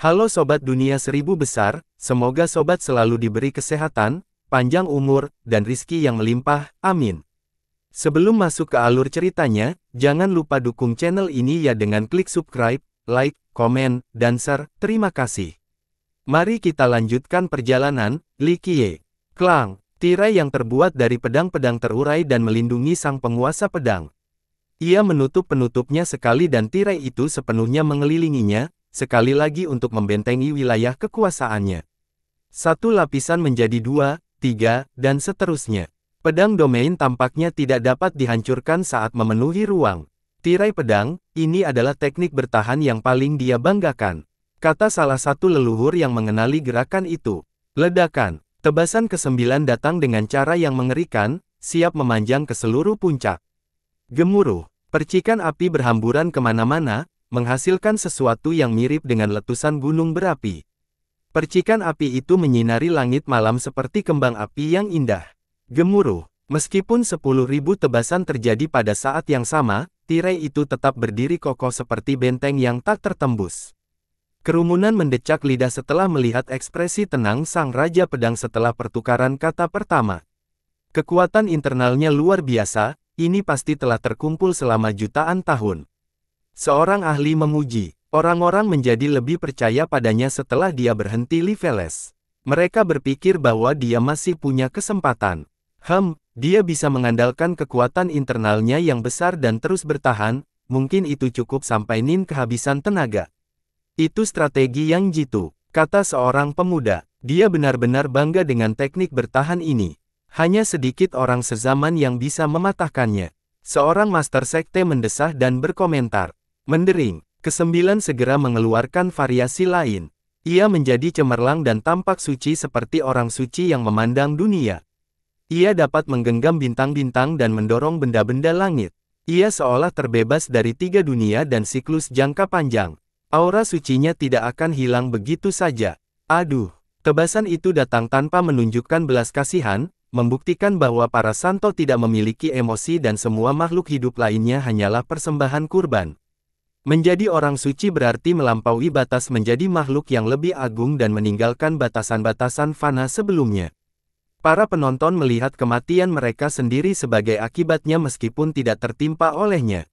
Halo Sobat Dunia Seribu Besar, semoga Sobat selalu diberi kesehatan, panjang umur, dan rizki yang melimpah, amin. Sebelum masuk ke alur ceritanya, jangan lupa dukung channel ini ya dengan klik subscribe, like, komen, dan share, terima kasih. Mari kita lanjutkan perjalanan, Likie. Klang, tirai yang terbuat dari pedang-pedang terurai dan melindungi sang penguasa pedang. Ia menutup penutupnya sekali dan tirai itu sepenuhnya mengelilinginya, sekali lagi untuk membentengi wilayah kekuasaannya. Satu lapisan menjadi dua, tiga, dan seterusnya. Pedang domain tampaknya tidak dapat dihancurkan saat memenuhi ruang. Tirai pedang, ini adalah teknik bertahan yang paling dia banggakan. Kata salah satu leluhur yang mengenali gerakan itu. Ledakan, tebasan ke kesembilan datang dengan cara yang mengerikan, siap memanjang ke seluruh puncak. Gemuruh, percikan api berhamburan kemana-mana, menghasilkan sesuatu yang mirip dengan letusan gunung berapi. Percikan api itu menyinari langit malam seperti kembang api yang indah. Gemuruh, meskipun 10.000 tebasan terjadi pada saat yang sama, tirai itu tetap berdiri kokoh seperti benteng yang tak tertembus. Kerumunan mendecak lidah setelah melihat ekspresi tenang sang Raja Pedang setelah pertukaran kata pertama. Kekuatan internalnya luar biasa, ini pasti telah terkumpul selama jutaan tahun. Seorang ahli memuji, orang-orang menjadi lebih percaya padanya setelah dia berhenti Liveles. Mereka berpikir bahwa dia masih punya kesempatan. Hem, dia bisa mengandalkan kekuatan internalnya yang besar dan terus bertahan, mungkin itu cukup sampai Nin kehabisan tenaga. Itu strategi yang jitu, kata seorang pemuda. Dia benar-benar bangga dengan teknik bertahan ini. Hanya sedikit orang sezaman yang bisa mematahkannya. Seorang master sekte mendesah dan berkomentar. Mendering, kesembilan segera mengeluarkan variasi lain. Ia menjadi cemerlang dan tampak suci seperti orang suci yang memandang dunia. Ia dapat menggenggam bintang-bintang dan mendorong benda-benda langit. Ia seolah terbebas dari tiga dunia dan siklus jangka panjang. Aura sucinya tidak akan hilang begitu saja. Aduh, tebasan itu datang tanpa menunjukkan belas kasihan, membuktikan bahwa para santo tidak memiliki emosi dan semua makhluk hidup lainnya hanyalah persembahan kurban. Menjadi orang suci berarti melampaui batas menjadi makhluk yang lebih agung dan meninggalkan batasan-batasan fana sebelumnya. Para penonton melihat kematian mereka sendiri sebagai akibatnya meskipun tidak tertimpa olehnya.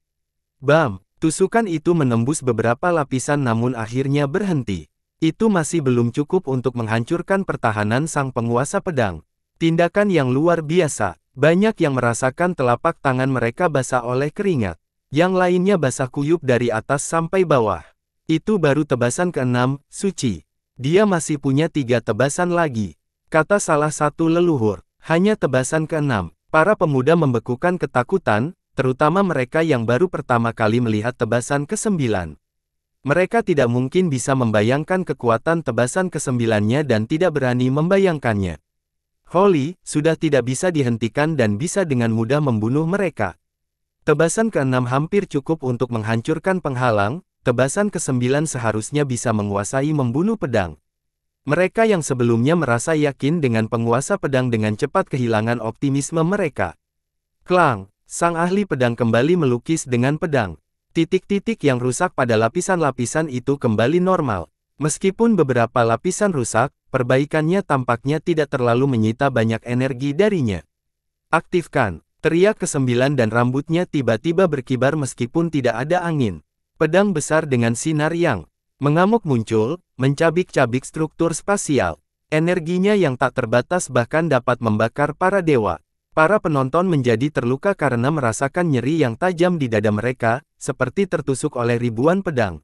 Bam, tusukan itu menembus beberapa lapisan namun akhirnya berhenti. Itu masih belum cukup untuk menghancurkan pertahanan sang penguasa pedang. Tindakan yang luar biasa, banyak yang merasakan telapak tangan mereka basah oleh keringat. Yang lainnya basah kuyup dari atas sampai bawah. Itu baru tebasan keenam, suci. Dia masih punya tiga tebasan lagi. Kata salah satu leluhur, hanya tebasan keenam. Para pemuda membekukan ketakutan, terutama mereka yang baru pertama kali melihat tebasan kesembilan. Mereka tidak mungkin bisa membayangkan kekuatan tebasan kesembilannya dan tidak berani membayangkannya. Holly, sudah tidak bisa dihentikan dan bisa dengan mudah membunuh mereka. Tebasan ke-6 hampir cukup untuk menghancurkan penghalang, tebasan ke-9 seharusnya bisa menguasai membunuh pedang. Mereka yang sebelumnya merasa yakin dengan penguasa pedang dengan cepat kehilangan optimisme mereka. Klang, sang ahli pedang kembali melukis dengan pedang. Titik-titik yang rusak pada lapisan-lapisan itu kembali normal. Meskipun beberapa lapisan rusak, perbaikannya tampaknya tidak terlalu menyita banyak energi darinya. Aktifkan, Teriak kesembilan dan rambutnya tiba-tiba berkibar meskipun tidak ada angin. Pedang besar dengan sinar yang mengamuk muncul, mencabik-cabik struktur spasial. Energinya yang tak terbatas bahkan dapat membakar para dewa. Para penonton menjadi terluka karena merasakan nyeri yang tajam di dada mereka, seperti tertusuk oleh ribuan pedang.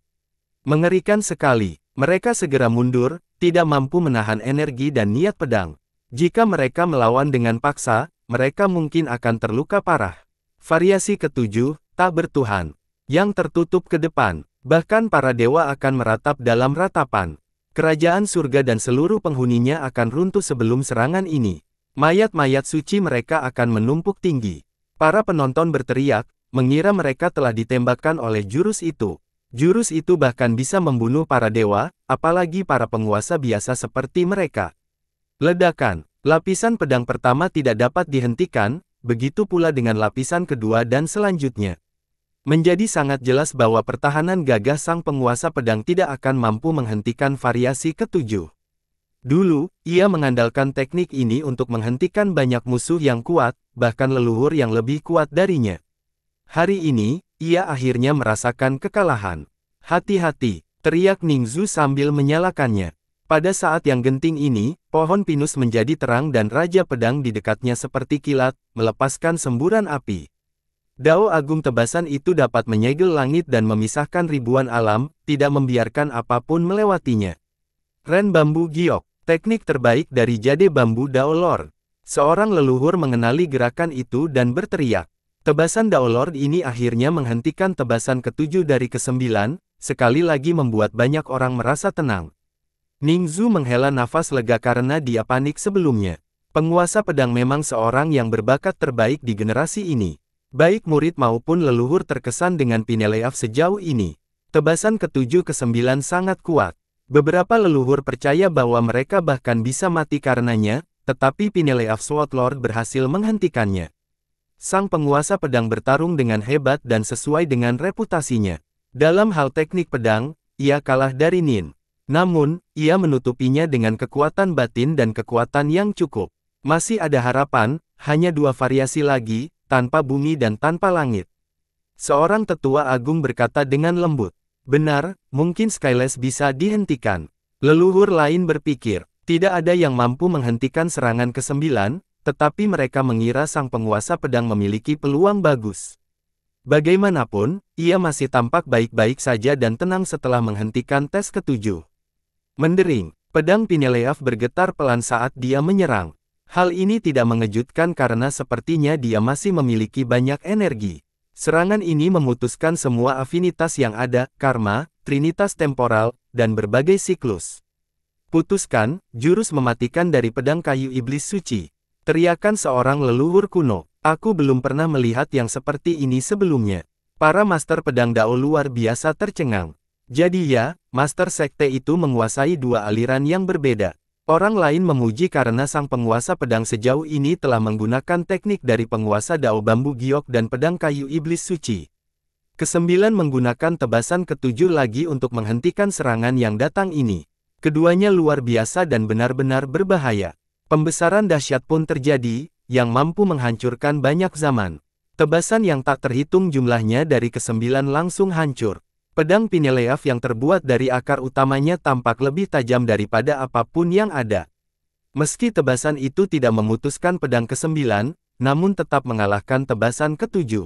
Mengerikan sekali, mereka segera mundur, tidak mampu menahan energi dan niat pedang. Jika mereka melawan dengan paksa, mereka mungkin akan terluka parah. Variasi ketujuh, tak bertuhan. Yang tertutup ke depan, bahkan para dewa akan meratap dalam ratapan. Kerajaan surga dan seluruh penghuninya akan runtuh sebelum serangan ini. Mayat-mayat suci mereka akan menumpuk tinggi. Para penonton berteriak, mengira mereka telah ditembakkan oleh jurus itu. Jurus itu bahkan bisa membunuh para dewa, apalagi para penguasa biasa seperti mereka. Ledakan Lapisan pedang pertama tidak dapat dihentikan, begitu pula dengan lapisan kedua dan selanjutnya. Menjadi sangat jelas bahwa pertahanan gagah sang penguasa pedang tidak akan mampu menghentikan variasi ketujuh. Dulu, ia mengandalkan teknik ini untuk menghentikan banyak musuh yang kuat, bahkan leluhur yang lebih kuat darinya. Hari ini, ia akhirnya merasakan kekalahan. Hati-hati, teriak Ningzu sambil menyalakannya. Pada saat yang genting ini, pohon pinus menjadi terang dan Raja Pedang di dekatnya seperti kilat, melepaskan semburan api. Dao Agung tebasan itu dapat menyegel langit dan memisahkan ribuan alam, tidak membiarkan apapun melewatinya. Ren Bambu Giok, teknik terbaik dari jade bambu Dao Lord. Seorang leluhur mengenali gerakan itu dan berteriak. Tebasan Dao Lord ini akhirnya menghentikan tebasan ketujuh dari kesembilan, sekali lagi membuat banyak orang merasa tenang. Ningzu menghela nafas lega karena dia panik sebelumnya. Penguasa pedang memang seorang yang berbakat terbaik di generasi ini. Baik murid maupun leluhur terkesan dengan Pineleaf sejauh ini. Tebasan ketujuh ke sembilan sangat kuat. Beberapa leluhur percaya bahwa mereka bahkan bisa mati karenanya, tetapi Pineleaf Lord berhasil menghentikannya. Sang penguasa pedang bertarung dengan hebat dan sesuai dengan reputasinya. Dalam hal teknik pedang, ia kalah dari Nin. Namun, ia menutupinya dengan kekuatan batin dan kekuatan yang cukup. Masih ada harapan, hanya dua variasi lagi, tanpa bumi dan tanpa langit. Seorang tetua agung berkata dengan lembut, Benar, mungkin Skyless bisa dihentikan. Leluhur lain berpikir, tidak ada yang mampu menghentikan serangan ke-9, tetapi mereka mengira sang penguasa pedang memiliki peluang bagus. Bagaimanapun, ia masih tampak baik-baik saja dan tenang setelah menghentikan tes ketujuh. Mendering, pedang Pineleaf bergetar pelan saat dia menyerang. Hal ini tidak mengejutkan karena sepertinya dia masih memiliki banyak energi. Serangan ini memutuskan semua afinitas yang ada, karma, trinitas temporal, dan berbagai siklus. Putuskan, jurus mematikan dari pedang kayu iblis suci. Teriakan seorang leluhur kuno, aku belum pernah melihat yang seperti ini sebelumnya. Para master pedang dao luar biasa tercengang. Jadi ya, Master Sekte itu menguasai dua aliran yang berbeda. Orang lain memuji karena sang penguasa pedang sejauh ini telah menggunakan teknik dari penguasa Dao Bambu Giok dan pedang kayu iblis suci. Kesembilan menggunakan tebasan ketujuh lagi untuk menghentikan serangan yang datang ini. Keduanya luar biasa dan benar-benar berbahaya. Pembesaran dahsyat pun terjadi, yang mampu menghancurkan banyak zaman. Tebasan yang tak terhitung jumlahnya dari kesembilan langsung hancur. Pedang Pineleaf yang terbuat dari akar utamanya tampak lebih tajam daripada apapun yang ada. Meski tebasan itu tidak memutuskan pedang ke-9, namun tetap mengalahkan tebasan ke-7.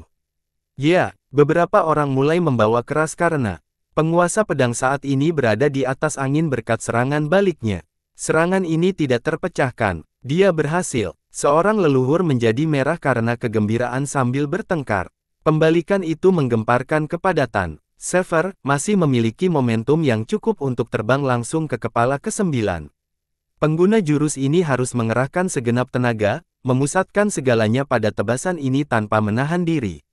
Ya, beberapa orang mulai membawa keras karena penguasa pedang saat ini berada di atas angin berkat serangan baliknya. Serangan ini tidak terpecahkan, dia berhasil. Seorang leluhur menjadi merah karena kegembiraan sambil bertengkar. Pembalikan itu menggemparkan kepadatan. Sever masih memiliki momentum yang cukup untuk terbang langsung ke kepala kesembilan. Pengguna jurus ini harus mengerahkan segenap tenaga, memusatkan segalanya pada tebasan ini tanpa menahan diri.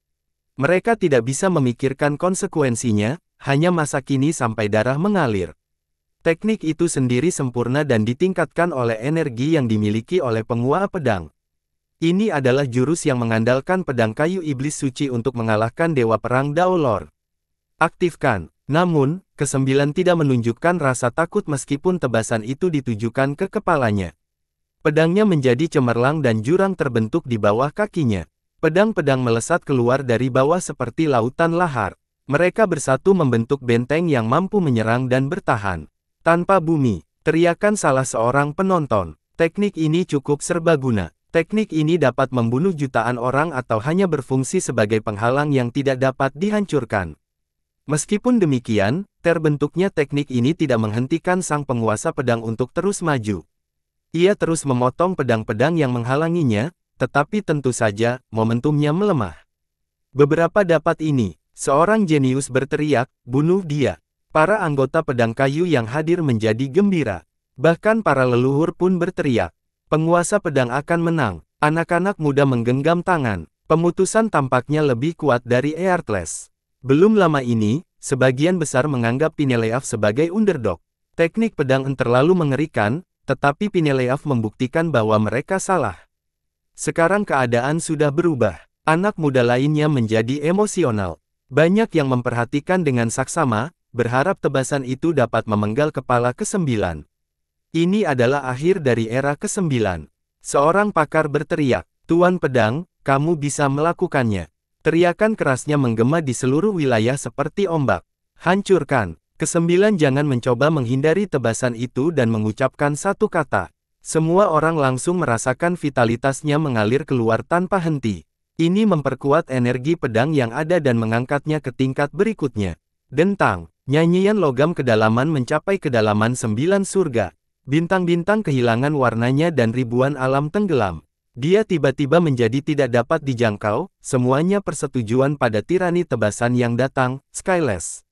Mereka tidak bisa memikirkan konsekuensinya, hanya masa kini sampai darah mengalir. Teknik itu sendiri sempurna dan ditingkatkan oleh energi yang dimiliki oleh penguasa pedang. Ini adalah jurus yang mengandalkan pedang kayu iblis suci untuk mengalahkan Dewa Perang Daolor. Aktifkan. Namun, kesembilan tidak menunjukkan rasa takut meskipun tebasan itu ditujukan ke kepalanya. Pedangnya menjadi cemerlang dan jurang terbentuk di bawah kakinya. Pedang-pedang melesat keluar dari bawah seperti lautan lahar. Mereka bersatu membentuk benteng yang mampu menyerang dan bertahan. Tanpa bumi, teriakan salah seorang penonton. Teknik ini cukup serbaguna. Teknik ini dapat membunuh jutaan orang atau hanya berfungsi sebagai penghalang yang tidak dapat dihancurkan. Meskipun demikian, terbentuknya teknik ini tidak menghentikan sang penguasa pedang untuk terus maju. Ia terus memotong pedang-pedang yang menghalanginya, tetapi tentu saja, momentumnya melemah. Beberapa dapat ini, seorang jenius berteriak, bunuh dia. Para anggota pedang kayu yang hadir menjadi gembira. Bahkan para leluhur pun berteriak. Penguasa pedang akan menang. Anak-anak muda menggenggam tangan. Pemutusan tampaknya lebih kuat dari Eartless. Belum lama ini, sebagian besar menganggap Pineleaf sebagai underdog. Teknik pedang En terlalu mengerikan, tetapi Pineleaf membuktikan bahwa mereka salah. Sekarang keadaan sudah berubah. Anak muda lainnya menjadi emosional. Banyak yang memperhatikan dengan saksama, berharap tebasan itu dapat memenggal kepala kesembilan. Ini adalah akhir dari era kesembilan. Seorang pakar berteriak, Tuan Pedang, kamu bisa melakukannya. Teriakan kerasnya menggema di seluruh wilayah seperti ombak. Hancurkan. Kesembilan jangan mencoba menghindari tebasan itu dan mengucapkan satu kata. Semua orang langsung merasakan vitalitasnya mengalir keluar tanpa henti. Ini memperkuat energi pedang yang ada dan mengangkatnya ke tingkat berikutnya. Dentang, nyanyian logam kedalaman mencapai kedalaman sembilan surga. Bintang-bintang kehilangan warnanya dan ribuan alam tenggelam. Dia tiba-tiba menjadi tidak dapat dijangkau, semuanya persetujuan pada tirani tebasan yang datang, Skyless.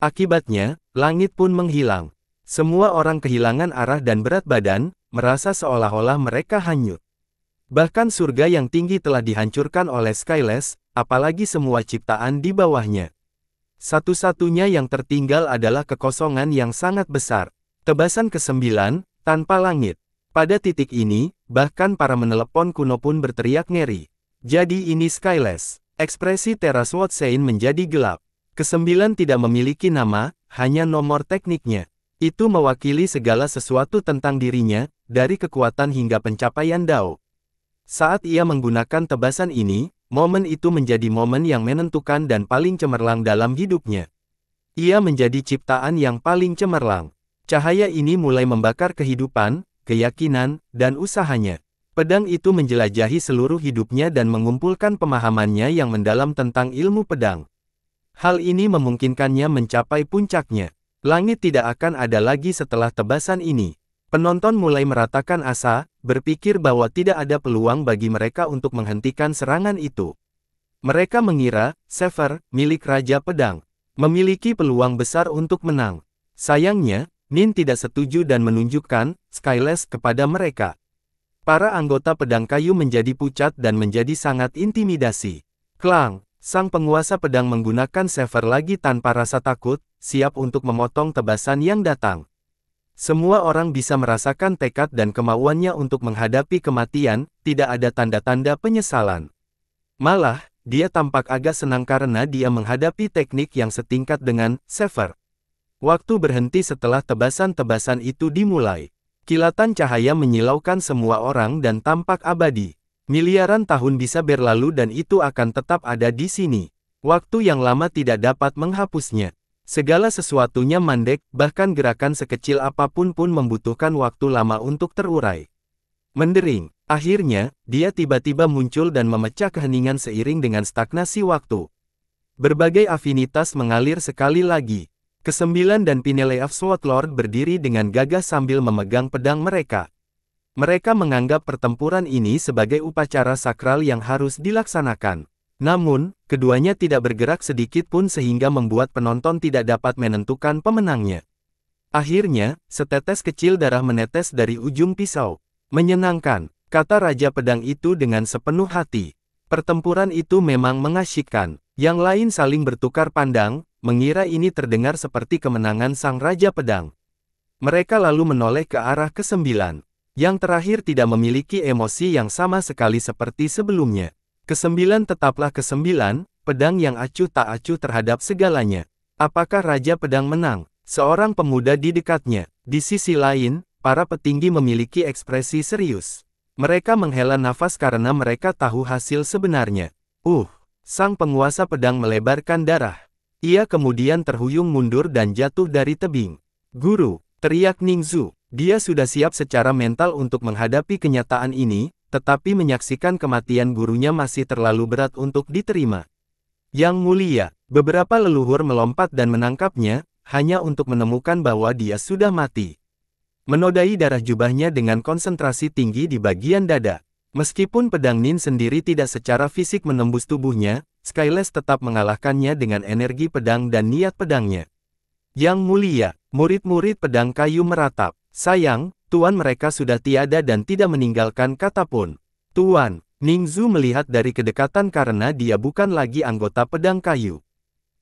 Akibatnya, langit pun menghilang. Semua orang kehilangan arah dan berat badan, merasa seolah-olah mereka hanyut. Bahkan surga yang tinggi telah dihancurkan oleh Skyless, apalagi semua ciptaan di bawahnya. Satu-satunya yang tertinggal adalah kekosongan yang sangat besar. Tebasan ke-9, tanpa langit. Pada titik ini, bahkan para menelepon kuno pun berteriak ngeri. Jadi ini Skyless. Ekspresi teras Watsain menjadi gelap. Kesembilan tidak memiliki nama, hanya nomor tekniknya. Itu mewakili segala sesuatu tentang dirinya, dari kekuatan hingga pencapaian Dao. Saat ia menggunakan tebasan ini, momen itu menjadi momen yang menentukan dan paling cemerlang dalam hidupnya. Ia menjadi ciptaan yang paling cemerlang. Cahaya ini mulai membakar kehidupan, keyakinan, dan usahanya. Pedang itu menjelajahi seluruh hidupnya dan mengumpulkan pemahamannya yang mendalam tentang ilmu pedang. Hal ini memungkinkannya mencapai puncaknya. Langit tidak akan ada lagi setelah tebasan ini. Penonton mulai meratakan asa, berpikir bahwa tidak ada peluang bagi mereka untuk menghentikan serangan itu. Mereka mengira, Sefer, milik Raja Pedang, memiliki peluang besar untuk menang. Sayangnya, Nin tidak setuju dan menunjukkan Skyless kepada mereka. Para anggota pedang kayu menjadi pucat dan menjadi sangat intimidasi. Klang, sang penguasa pedang menggunakan sever lagi tanpa rasa takut, siap untuk memotong tebasan yang datang. Semua orang bisa merasakan tekad dan kemauannya untuk menghadapi kematian, tidak ada tanda-tanda penyesalan. Malah, dia tampak agak senang karena dia menghadapi teknik yang setingkat dengan Sever. Waktu berhenti setelah tebasan-tebasan itu dimulai. Kilatan cahaya menyilaukan semua orang dan tampak abadi. Miliaran tahun bisa berlalu dan itu akan tetap ada di sini. Waktu yang lama tidak dapat menghapusnya. Segala sesuatunya mandek, bahkan gerakan sekecil apapun pun membutuhkan waktu lama untuk terurai. Mendering, akhirnya, dia tiba-tiba muncul dan memecah keheningan seiring dengan stagnasi waktu. Berbagai afinitas mengalir sekali lagi. Kesembilan dan Pineleaf Sword Lord berdiri dengan gagah sambil memegang pedang mereka. Mereka menganggap pertempuran ini sebagai upacara sakral yang harus dilaksanakan. Namun, keduanya tidak bergerak sedikit pun sehingga membuat penonton tidak dapat menentukan pemenangnya. Akhirnya, setetes kecil darah menetes dari ujung pisau. Menyenangkan, kata Raja Pedang itu dengan sepenuh hati. Pertempuran itu memang mengasyikkan. Yang lain saling bertukar pandang, mengira ini terdengar seperti kemenangan sang Raja Pedang. Mereka lalu menoleh ke arah kesembilan. Yang terakhir tidak memiliki emosi yang sama sekali seperti sebelumnya. Kesembilan tetaplah kesembilan, pedang yang acuh tak acuh terhadap segalanya. Apakah Raja Pedang menang? Seorang pemuda di dekatnya. Di sisi lain, para petinggi memiliki ekspresi serius. Mereka menghela nafas karena mereka tahu hasil sebenarnya. Uh, sang penguasa pedang melebarkan darah. Ia kemudian terhuyung mundur dan jatuh dari tebing. Guru, teriak Ningzu. Dia sudah siap secara mental untuk menghadapi kenyataan ini, tetapi menyaksikan kematian gurunya masih terlalu berat untuk diterima. Yang mulia, beberapa leluhur melompat dan menangkapnya, hanya untuk menemukan bahwa dia sudah mati. Menodai darah jubahnya dengan konsentrasi tinggi di bagian dada. Meskipun pedang Nin sendiri tidak secara fisik menembus tubuhnya, Skyless tetap mengalahkannya dengan energi pedang dan niat pedangnya. Yang mulia, murid-murid pedang kayu meratap. Sayang, tuan mereka sudah tiada dan tidak meninggalkan kata pun. Tuan, Ningzu melihat dari kedekatan karena dia bukan lagi anggota pedang kayu.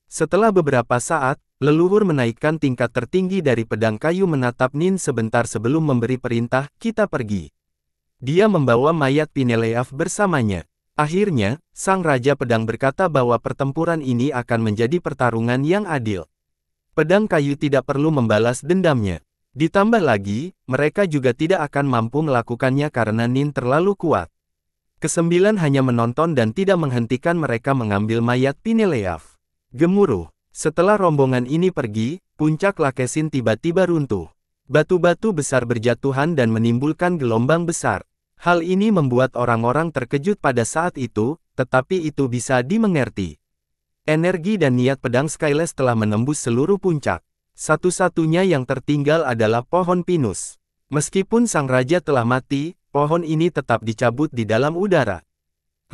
Setelah beberapa saat, leluhur menaikkan tingkat tertinggi dari pedang kayu menatap Nin sebentar sebelum memberi perintah, kita pergi. Dia membawa mayat Pineleaf bersamanya. Akhirnya, Sang Raja Pedang berkata bahwa pertempuran ini akan menjadi pertarungan yang adil. Pedang kayu tidak perlu membalas dendamnya. Ditambah lagi, mereka juga tidak akan mampu melakukannya karena Nin terlalu kuat. Kesembilan hanya menonton dan tidak menghentikan mereka mengambil mayat Pineleaf. Gemuruh. Setelah rombongan ini pergi, puncak Lakesin tiba-tiba runtuh. Batu-batu besar berjatuhan dan menimbulkan gelombang besar. Hal ini membuat orang-orang terkejut pada saat itu, tetapi itu bisa dimengerti. Energi dan niat pedang Skyless telah menembus seluruh puncak. Satu-satunya yang tertinggal adalah pohon pinus. Meskipun sang raja telah mati, pohon ini tetap dicabut di dalam udara.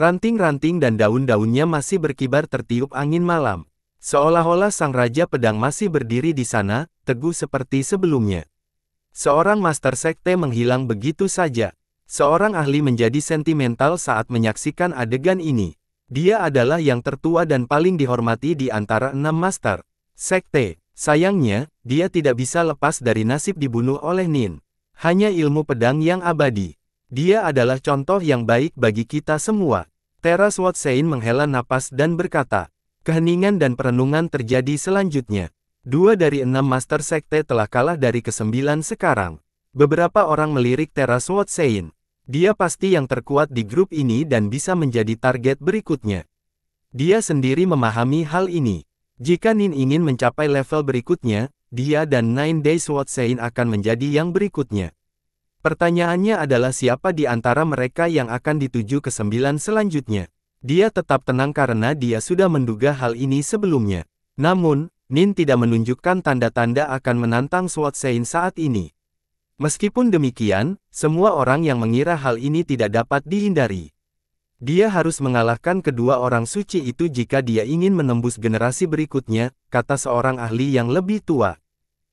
Ranting-ranting dan daun-daunnya masih berkibar tertiup angin malam. Seolah-olah sang raja pedang masih berdiri di sana, teguh seperti sebelumnya. Seorang master sekte menghilang begitu saja. Seorang ahli menjadi sentimental saat menyaksikan adegan ini. Dia adalah yang tertua dan paling dihormati di antara enam master. Sekte, sayangnya, dia tidak bisa lepas dari nasib dibunuh oleh Nin. Hanya ilmu pedang yang abadi. Dia adalah contoh yang baik bagi kita semua. Teras Watsein menghela napas dan berkata, keheningan dan perenungan terjadi selanjutnya. Dua dari enam master sekte telah kalah dari kesembilan sekarang. Beberapa orang melirik teras Watsein. Dia pasti yang terkuat di grup ini dan bisa menjadi target berikutnya. Dia sendiri memahami hal ini. Jika Nin ingin mencapai level berikutnya, dia dan Nine Days What Sein akan menjadi yang berikutnya. Pertanyaannya adalah siapa di antara mereka yang akan dituju ke sembilan selanjutnya. Dia tetap tenang karena dia sudah menduga hal ini sebelumnya. Namun, Nin tidak menunjukkan tanda-tanda akan menantang Swat Sein saat ini. Meskipun demikian, semua orang yang mengira hal ini tidak dapat dihindari. Dia harus mengalahkan kedua orang suci itu jika dia ingin menembus generasi berikutnya, kata seorang ahli yang lebih tua.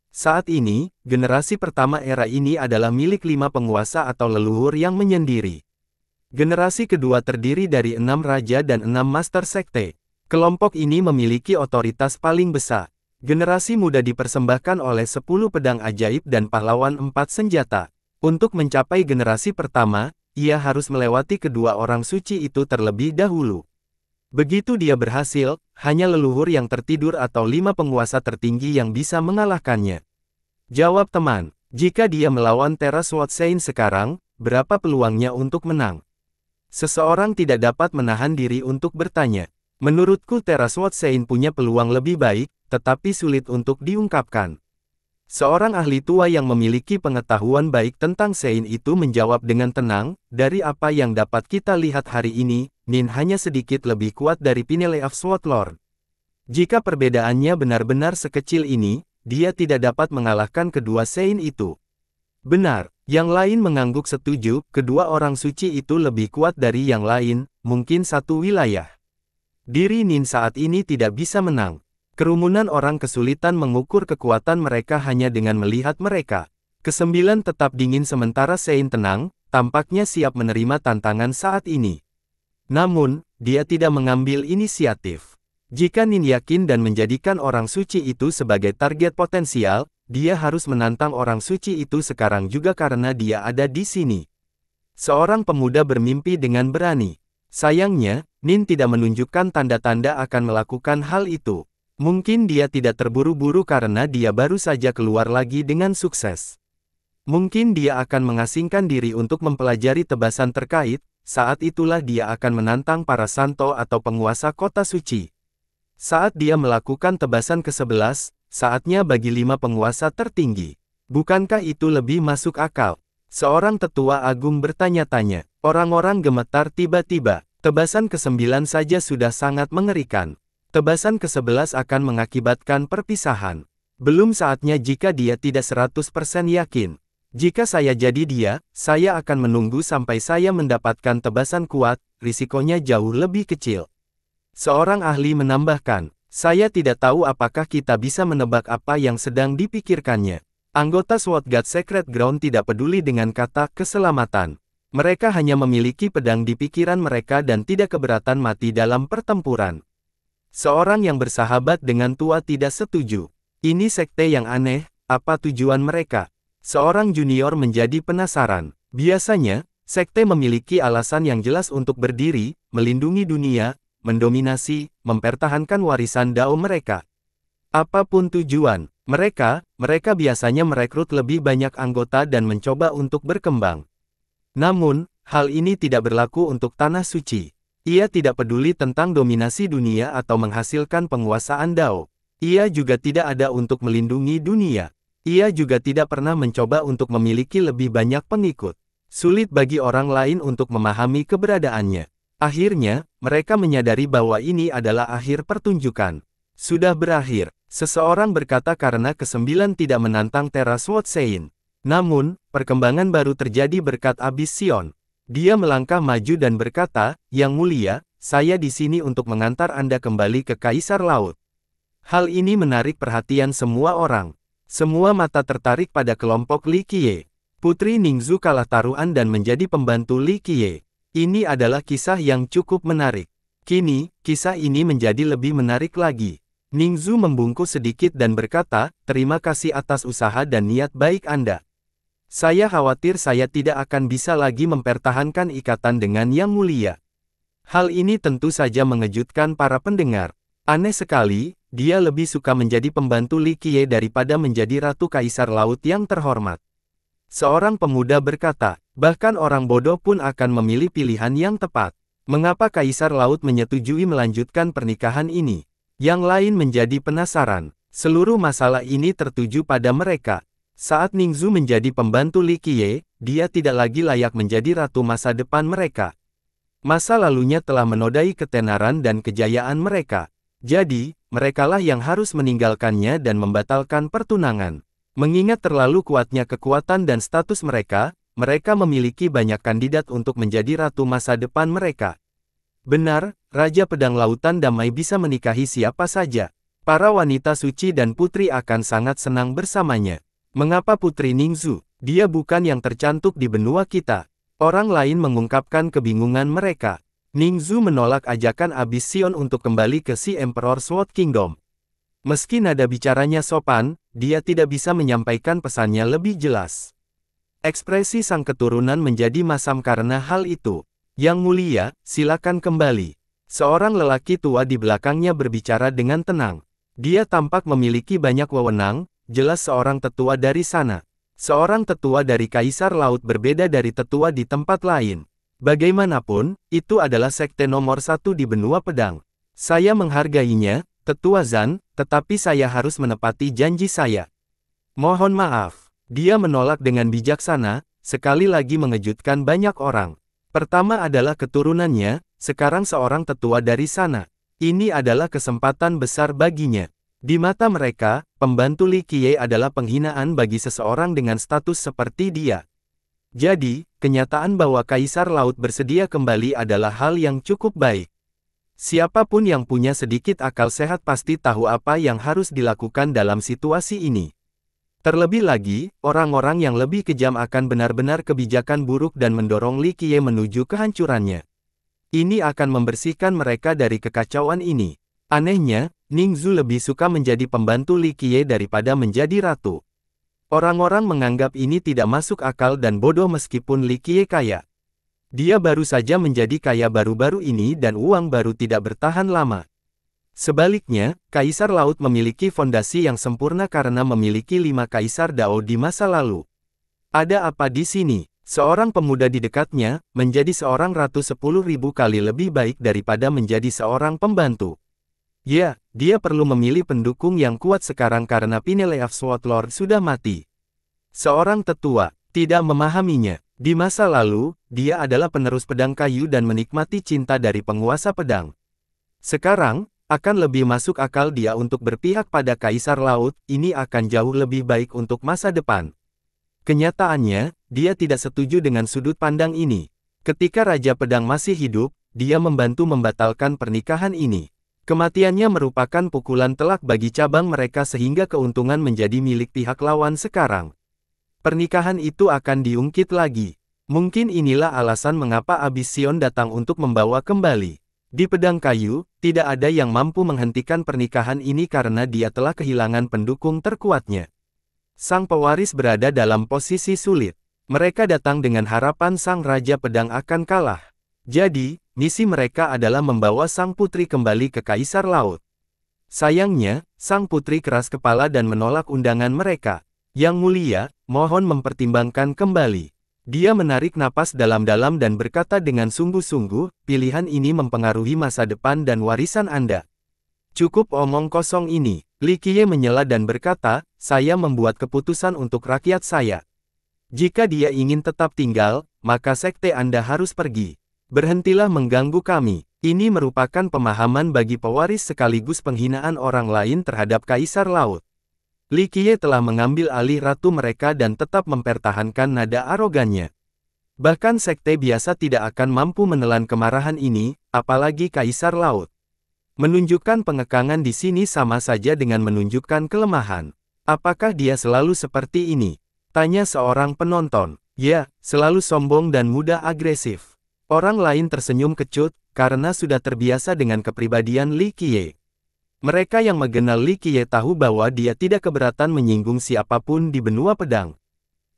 Saat ini, generasi pertama era ini adalah milik lima penguasa atau leluhur yang menyendiri. Generasi kedua terdiri dari enam raja dan enam master sekte. Kelompok ini memiliki otoritas paling besar. Generasi muda dipersembahkan oleh 10 pedang ajaib dan pahlawan empat senjata. Untuk mencapai generasi pertama, ia harus melewati kedua orang suci itu terlebih dahulu. Begitu dia berhasil, hanya leluhur yang tertidur atau lima penguasa tertinggi yang bisa mengalahkannya. Jawab teman, jika dia melawan Teras Watsain sekarang, berapa peluangnya untuk menang? Seseorang tidak dapat menahan diri untuk bertanya. Menurutku teras Sein punya peluang lebih baik, tetapi sulit untuk diungkapkan. Seorang ahli tua yang memiliki pengetahuan baik tentang Sein itu menjawab dengan tenang, dari apa yang dapat kita lihat hari ini, Nin hanya sedikit lebih kuat dari Pineleaf Sword Lord. Jika perbedaannya benar-benar sekecil ini, dia tidak dapat mengalahkan kedua Sein itu. Benar, yang lain mengangguk setuju, kedua orang suci itu lebih kuat dari yang lain, mungkin satu wilayah. Diri Nin saat ini tidak bisa menang. Kerumunan orang kesulitan mengukur kekuatan mereka hanya dengan melihat mereka. Kesembilan tetap dingin sementara Sein tenang, tampaknya siap menerima tantangan saat ini. Namun, dia tidak mengambil inisiatif. Jika Nin yakin dan menjadikan orang suci itu sebagai target potensial, dia harus menantang orang suci itu sekarang juga karena dia ada di sini. Seorang pemuda bermimpi dengan berani. Sayangnya, Nin tidak menunjukkan tanda-tanda akan melakukan hal itu. Mungkin dia tidak terburu-buru karena dia baru saja keluar lagi dengan sukses. Mungkin dia akan mengasingkan diri untuk mempelajari tebasan terkait, saat itulah dia akan menantang para santo atau penguasa kota suci. Saat dia melakukan tebasan ke-11, saatnya bagi lima penguasa tertinggi. Bukankah itu lebih masuk akal? Seorang tetua agung bertanya-tanya. Orang-orang gemetar tiba-tiba. Tebasan ke-9 saja sudah sangat mengerikan. Tebasan ke-11 akan mengakibatkan perpisahan. Belum saatnya jika dia tidak 100% yakin. Jika saya jadi dia, saya akan menunggu sampai saya mendapatkan tebasan kuat, risikonya jauh lebih kecil. Seorang ahli menambahkan, saya tidak tahu apakah kita bisa menebak apa yang sedang dipikirkannya. Anggota SWAT God Secret Ground tidak peduli dengan kata keselamatan. Mereka hanya memiliki pedang di pikiran mereka dan tidak keberatan mati dalam pertempuran. Seorang yang bersahabat dengan tua tidak setuju. Ini sekte yang aneh, apa tujuan mereka? Seorang junior menjadi penasaran. Biasanya, sekte memiliki alasan yang jelas untuk berdiri, melindungi dunia, mendominasi, mempertahankan warisan dao mereka. Apapun tujuan, mereka, mereka biasanya merekrut lebih banyak anggota dan mencoba untuk berkembang. Namun, hal ini tidak berlaku untuk Tanah Suci. Ia tidak peduli tentang dominasi dunia atau menghasilkan penguasaan Dao. Ia juga tidak ada untuk melindungi dunia. Ia juga tidak pernah mencoba untuk memiliki lebih banyak pengikut. Sulit bagi orang lain untuk memahami keberadaannya. Akhirnya, mereka menyadari bahwa ini adalah akhir pertunjukan. Sudah berakhir, seseorang berkata karena kesembilan tidak menantang teras Wotsein. Namun, perkembangan baru terjadi berkat Abis Sion. Dia melangkah maju dan berkata, Yang mulia, saya di sini untuk mengantar Anda kembali ke Kaisar Laut. Hal ini menarik perhatian semua orang. Semua mata tertarik pada kelompok Li Qiye. Putri Ningzu kalah taruhan dan menjadi pembantu Li Qiye. Ini adalah kisah yang cukup menarik. Kini, kisah ini menjadi lebih menarik lagi. Ningzu membungkuk sedikit dan berkata, terima kasih atas usaha dan niat baik Anda. Saya khawatir saya tidak akan bisa lagi mempertahankan ikatan dengan Yang Mulia. Hal ini tentu saja mengejutkan para pendengar. Aneh sekali, dia lebih suka menjadi pembantu Li Qiye daripada menjadi Ratu Kaisar Laut yang terhormat. Seorang pemuda berkata, bahkan orang bodoh pun akan memilih pilihan yang tepat. Mengapa Kaisar Laut menyetujui melanjutkan pernikahan ini? Yang lain menjadi penasaran. Seluruh masalah ini tertuju pada mereka. Saat Ningzu menjadi pembantu Li Qiye, dia tidak lagi layak menjadi ratu masa depan mereka. Masa lalunya telah menodai ketenaran dan kejayaan mereka. Jadi, merekalah yang harus meninggalkannya dan membatalkan pertunangan. Mengingat terlalu kuatnya kekuatan dan status mereka, mereka memiliki banyak kandidat untuk menjadi ratu masa depan mereka. Benar, Raja Pedang Lautan Damai bisa menikahi siapa saja. Para wanita suci dan putri akan sangat senang bersamanya. Mengapa Putri Ningzu? Dia bukan yang tercantuk di benua kita. Orang lain mengungkapkan kebingungan mereka. Ningzu menolak ajakan Abis Sion untuk kembali ke si Emperor Sword Kingdom. Meski nada bicaranya sopan, dia tidak bisa menyampaikan pesannya lebih jelas. Ekspresi sang keturunan menjadi masam karena hal itu. Yang mulia, silakan kembali. Seorang lelaki tua di belakangnya berbicara dengan tenang. Dia tampak memiliki banyak wewenang, Jelas seorang tetua dari sana. Seorang tetua dari Kaisar Laut berbeda dari tetua di tempat lain. Bagaimanapun, itu adalah sekte nomor satu di benua pedang. Saya menghargainya, tetua Zan, tetapi saya harus menepati janji saya. Mohon maaf. Dia menolak dengan bijaksana, sekali lagi mengejutkan banyak orang. Pertama adalah keturunannya, sekarang seorang tetua dari sana. Ini adalah kesempatan besar baginya. Di mata mereka, pembantu Li Qiye adalah penghinaan bagi seseorang dengan status seperti dia. Jadi, kenyataan bahwa Kaisar Laut bersedia kembali adalah hal yang cukup baik. Siapapun yang punya sedikit akal sehat pasti tahu apa yang harus dilakukan dalam situasi ini. Terlebih lagi, orang-orang yang lebih kejam akan benar-benar kebijakan buruk dan mendorong Li Qiye menuju kehancurannya. Ini akan membersihkan mereka dari kekacauan ini. Anehnya, Ningzu lebih suka menjadi pembantu Li Qiye daripada menjadi ratu. Orang-orang menganggap ini tidak masuk akal dan bodoh meskipun Li Qiye kaya. Dia baru saja menjadi kaya baru-baru ini dan uang baru tidak bertahan lama. Sebaliknya, Kaisar Laut memiliki fondasi yang sempurna karena memiliki lima Kaisar Dao di masa lalu. Ada apa di sini? Seorang pemuda di dekatnya, menjadi seorang ratu sepuluh ribu kali lebih baik daripada menjadi seorang pembantu. Ya, dia perlu memilih pendukung yang kuat sekarang karena Pineleaf Lord sudah mati. Seorang tetua, tidak memahaminya. Di masa lalu, dia adalah penerus pedang kayu dan menikmati cinta dari penguasa pedang. Sekarang, akan lebih masuk akal dia untuk berpihak pada Kaisar Laut, ini akan jauh lebih baik untuk masa depan. Kenyataannya, dia tidak setuju dengan sudut pandang ini. Ketika Raja Pedang masih hidup, dia membantu membatalkan pernikahan ini. Kematiannya merupakan pukulan telak bagi cabang mereka sehingga keuntungan menjadi milik pihak lawan sekarang. Pernikahan itu akan diungkit lagi. Mungkin inilah alasan mengapa Abision datang untuk membawa kembali. Di pedang kayu, tidak ada yang mampu menghentikan pernikahan ini karena dia telah kehilangan pendukung terkuatnya. Sang pewaris berada dalam posisi sulit. Mereka datang dengan harapan sang raja pedang akan kalah. Jadi, Misi mereka adalah membawa sang putri kembali ke Kaisar Laut. Sayangnya, sang putri keras kepala dan menolak undangan mereka. Yang mulia, mohon mempertimbangkan kembali. Dia menarik napas dalam-dalam dan berkata dengan sungguh-sungguh, pilihan ini mempengaruhi masa depan dan warisan Anda. Cukup omong kosong ini, Likie menyela dan berkata, saya membuat keputusan untuk rakyat saya. Jika dia ingin tetap tinggal, maka sekte Anda harus pergi. Berhentilah mengganggu kami. Ini merupakan pemahaman bagi pewaris sekaligus penghinaan orang lain terhadap Kaisar Laut. Li telah mengambil alih ratu mereka dan tetap mempertahankan nada arogannya. Bahkan sekte biasa tidak akan mampu menelan kemarahan ini, apalagi Kaisar Laut. Menunjukkan pengekangan di sini sama saja dengan menunjukkan kelemahan. Apakah dia selalu seperti ini? Tanya seorang penonton. Ya, selalu sombong dan mudah agresif. Orang lain tersenyum kecut, karena sudah terbiasa dengan kepribadian Li Qiye. Mereka yang mengenal Li Qiye tahu bahwa dia tidak keberatan menyinggung siapapun di benua pedang.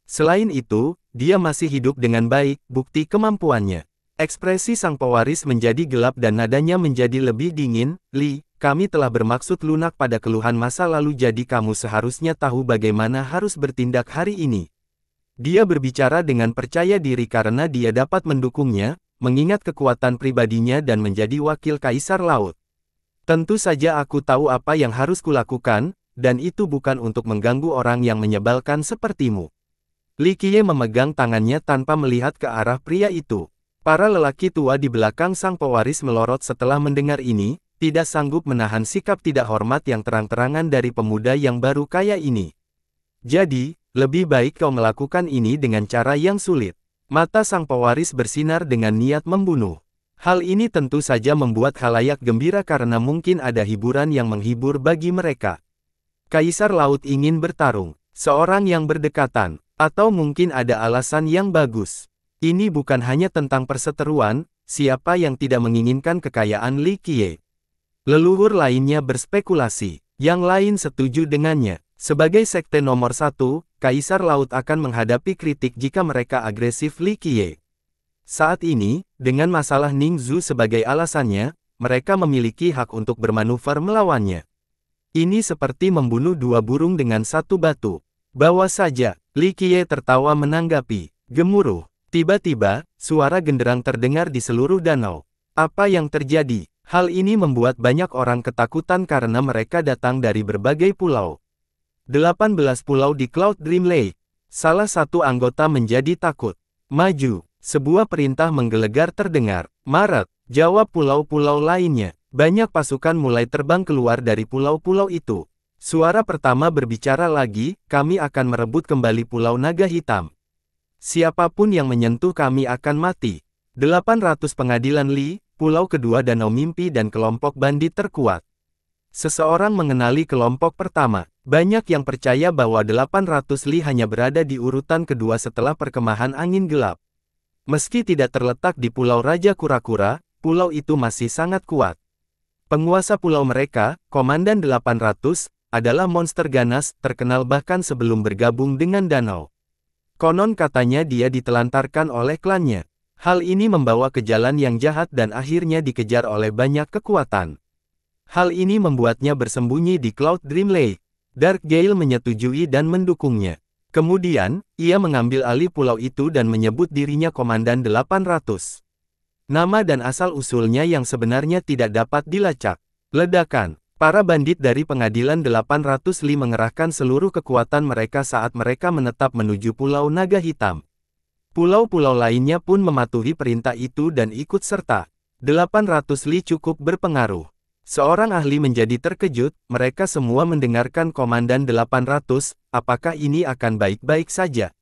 Selain itu, dia masih hidup dengan baik, bukti kemampuannya. Ekspresi sang pewaris menjadi gelap dan nadanya menjadi lebih dingin, Li, kami telah bermaksud lunak pada keluhan masa lalu jadi kamu seharusnya tahu bagaimana harus bertindak hari ini. Dia berbicara dengan percaya diri karena dia dapat mendukungnya, mengingat kekuatan pribadinya dan menjadi wakil kaisar laut. Tentu saja aku tahu apa yang harus kulakukan, dan itu bukan untuk mengganggu orang yang menyebalkan sepertimu. Likie memegang tangannya tanpa melihat ke arah pria itu. Para lelaki tua di belakang sang pewaris melorot setelah mendengar ini, tidak sanggup menahan sikap tidak hormat yang terang-terangan dari pemuda yang baru kaya ini. Jadi, lebih baik kau melakukan ini dengan cara yang sulit. Mata sang pewaris bersinar dengan niat membunuh. Hal ini tentu saja membuat halayak gembira karena mungkin ada hiburan yang menghibur bagi mereka. Kaisar Laut ingin bertarung, seorang yang berdekatan, atau mungkin ada alasan yang bagus. Ini bukan hanya tentang perseteruan, siapa yang tidak menginginkan kekayaan Li Qiye. Leluhur lainnya berspekulasi, yang lain setuju dengannya. Sebagai sekte nomor satu, Kaisar Laut akan menghadapi kritik jika mereka agresif Li Qiye. Saat ini, dengan masalah Ning Zhu sebagai alasannya, mereka memiliki hak untuk bermanuver melawannya. Ini seperti membunuh dua burung dengan satu batu. Bawa saja, Li Qiye tertawa menanggapi, gemuruh. Tiba-tiba, suara genderang terdengar di seluruh danau. Apa yang terjadi? Hal ini membuat banyak orang ketakutan karena mereka datang dari berbagai pulau. 18 pulau di Cloud Dream Lake. Salah satu anggota menjadi takut. Maju, sebuah perintah menggelegar terdengar. Maret, jawab pulau-pulau lainnya. Banyak pasukan mulai terbang keluar dari pulau-pulau itu. Suara pertama berbicara lagi, kami akan merebut kembali pulau naga hitam. Siapapun yang menyentuh kami akan mati. 800 pengadilan Li, pulau kedua danau mimpi dan kelompok bandit terkuat. Seseorang mengenali kelompok pertama. Banyak yang percaya bahwa 800 Li hanya berada di urutan kedua setelah perkemahan angin gelap. Meski tidak terletak di Pulau Raja Kura-Kura, pulau itu masih sangat kuat. Penguasa pulau mereka, Komandan 800, adalah monster ganas, terkenal bahkan sebelum bergabung dengan danau. Konon katanya dia ditelantarkan oleh klannya. Hal ini membawa ke jalan yang jahat dan akhirnya dikejar oleh banyak kekuatan. Hal ini membuatnya bersembunyi di Cloud Dream Lake. Dark Gale menyetujui dan mendukungnya. Kemudian, ia mengambil alih pulau itu dan menyebut dirinya Komandan 800. Nama dan asal-usulnya yang sebenarnya tidak dapat dilacak. Ledakan, para bandit dari pengadilan 800 Li mengerahkan seluruh kekuatan mereka saat mereka menetap menuju Pulau Naga Hitam. Pulau-pulau lainnya pun mematuhi perintah itu dan ikut serta. 800 Li cukup berpengaruh. Seorang ahli menjadi terkejut, mereka semua mendengarkan Komandan 800, apakah ini akan baik-baik saja?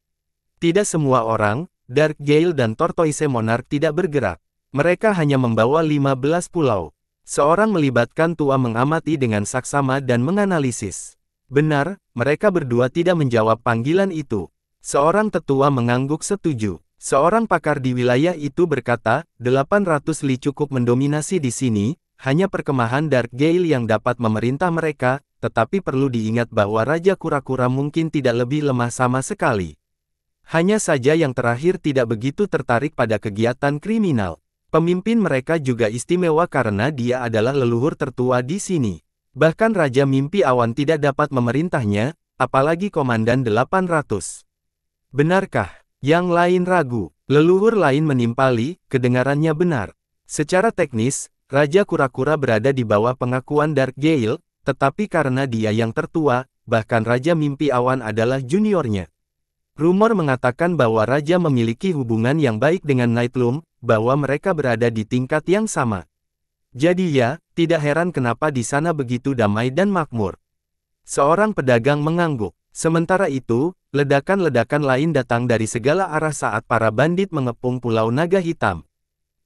Tidak semua orang, Dark Gale dan Tortoise Monarch tidak bergerak. Mereka hanya membawa 15 pulau. Seorang melibatkan tua mengamati dengan saksama dan menganalisis. Benar, mereka berdua tidak menjawab panggilan itu. Seorang tetua mengangguk setuju. Seorang pakar di wilayah itu berkata, 800 li cukup mendominasi di sini, hanya perkemahan Dark Gale yang dapat memerintah mereka, tetapi perlu diingat bahwa Raja Kura-Kura mungkin tidak lebih lemah sama sekali. Hanya saja yang terakhir tidak begitu tertarik pada kegiatan kriminal. Pemimpin mereka juga istimewa karena dia adalah leluhur tertua di sini. Bahkan Raja Mimpi Awan tidak dapat memerintahnya, apalagi Komandan 800. Benarkah? Yang lain ragu. Leluhur lain menimpali, kedengarannya benar. Secara teknis, Raja Kura-Kura berada di bawah pengakuan Dark Gale, tetapi karena dia yang tertua, bahkan Raja Mimpi Awan adalah juniornya. Rumor mengatakan bahwa Raja memiliki hubungan yang baik dengan Nightloom, bahwa mereka berada di tingkat yang sama. Jadi ya, tidak heran kenapa di sana begitu damai dan makmur. Seorang pedagang mengangguk. Sementara itu, ledakan-ledakan lain datang dari segala arah saat para bandit mengepung Pulau Naga Hitam.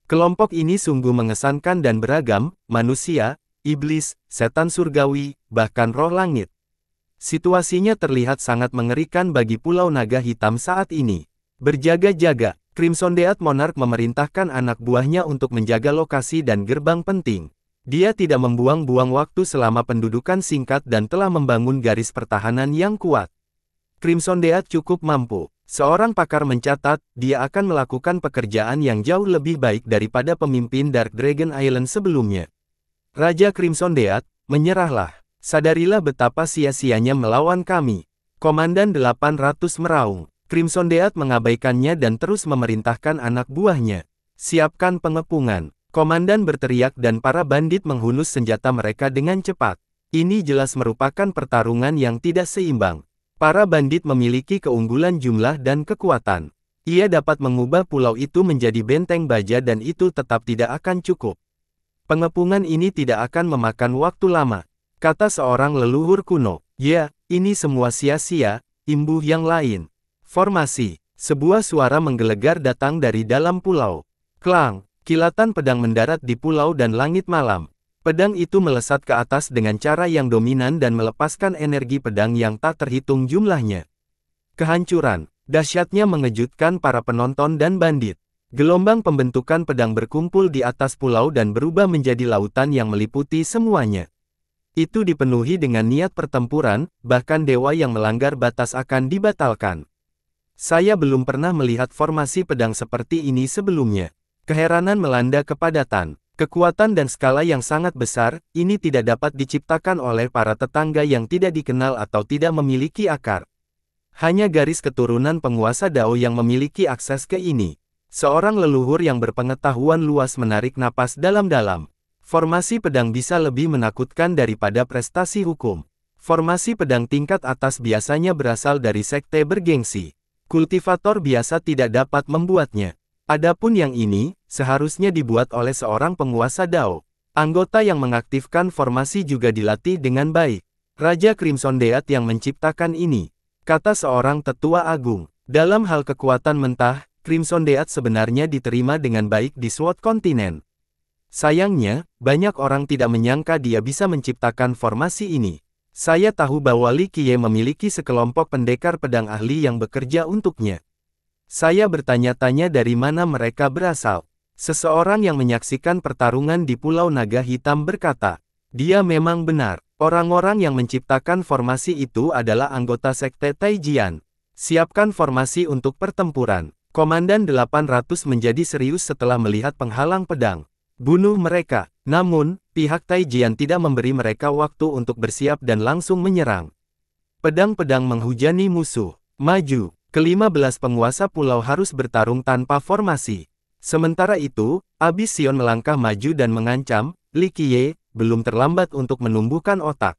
Kelompok ini sungguh mengesankan dan beragam, manusia, iblis, setan surgawi, bahkan roh langit. Situasinya terlihat sangat mengerikan bagi Pulau Naga Hitam saat ini. Berjaga-jaga, Crimson Death Monarch memerintahkan anak buahnya untuk menjaga lokasi dan gerbang penting. Dia tidak membuang-buang waktu selama pendudukan singkat dan telah membangun garis pertahanan yang kuat. Crimson Death cukup mampu Seorang pakar mencatat, dia akan melakukan pekerjaan yang jauh lebih baik daripada pemimpin Dark Dragon Island sebelumnya. Raja Crimson Deat, menyerahlah. Sadarilah betapa sia-sianya melawan kami. Komandan 800 meraung. Crimson Deat mengabaikannya dan terus memerintahkan anak buahnya. Siapkan pengepungan. Komandan berteriak dan para bandit menghunus senjata mereka dengan cepat. Ini jelas merupakan pertarungan yang tidak seimbang. Para bandit memiliki keunggulan jumlah dan kekuatan. Ia dapat mengubah pulau itu menjadi benteng baja dan itu tetap tidak akan cukup. Pengepungan ini tidak akan memakan waktu lama, kata seorang leluhur kuno. Ya, ini semua sia-sia, imbuh yang lain. Formasi, sebuah suara menggelegar datang dari dalam pulau. Klang, kilatan pedang mendarat di pulau dan langit malam. Pedang itu melesat ke atas dengan cara yang dominan dan melepaskan energi pedang yang tak terhitung jumlahnya. Kehancuran, dahsyatnya mengejutkan para penonton dan bandit. Gelombang pembentukan pedang berkumpul di atas pulau dan berubah menjadi lautan yang meliputi semuanya. Itu dipenuhi dengan niat pertempuran, bahkan dewa yang melanggar batas akan dibatalkan. Saya belum pernah melihat formasi pedang seperti ini sebelumnya. Keheranan melanda kepadatan. Kekuatan dan skala yang sangat besar, ini tidak dapat diciptakan oleh para tetangga yang tidak dikenal atau tidak memiliki akar. Hanya garis keturunan penguasa Dao yang memiliki akses ke ini. Seorang leluhur yang berpengetahuan luas menarik napas dalam-dalam. Formasi pedang bisa lebih menakutkan daripada prestasi hukum. Formasi pedang tingkat atas biasanya berasal dari sekte bergengsi. Kultivator biasa tidak dapat membuatnya. Adapun yang ini, seharusnya dibuat oleh seorang penguasa Dao. Anggota yang mengaktifkan formasi juga dilatih dengan baik. Raja Crimson Deat yang menciptakan ini, kata seorang tetua agung. Dalam hal kekuatan mentah, Crimson Deat sebenarnya diterima dengan baik di Sword Continent. Sayangnya, banyak orang tidak menyangka dia bisa menciptakan formasi ini. Saya tahu bahwa Li Qiye memiliki sekelompok pendekar pedang ahli yang bekerja untuknya. Saya bertanya-tanya dari mana mereka berasal. Seseorang yang menyaksikan pertarungan di Pulau Naga Hitam berkata, dia memang benar, orang-orang yang menciptakan formasi itu adalah anggota sekte Taijian. Siapkan formasi untuk pertempuran. Komandan 800 menjadi serius setelah melihat penghalang pedang. Bunuh mereka. Namun, pihak Taijian tidak memberi mereka waktu untuk bersiap dan langsung menyerang. Pedang-pedang menghujani musuh. Maju. Kelima belas penguasa pulau harus bertarung tanpa formasi. Sementara itu, Abis Sion melangkah maju dan mengancam, Li Qiye, belum terlambat untuk menumbuhkan otak.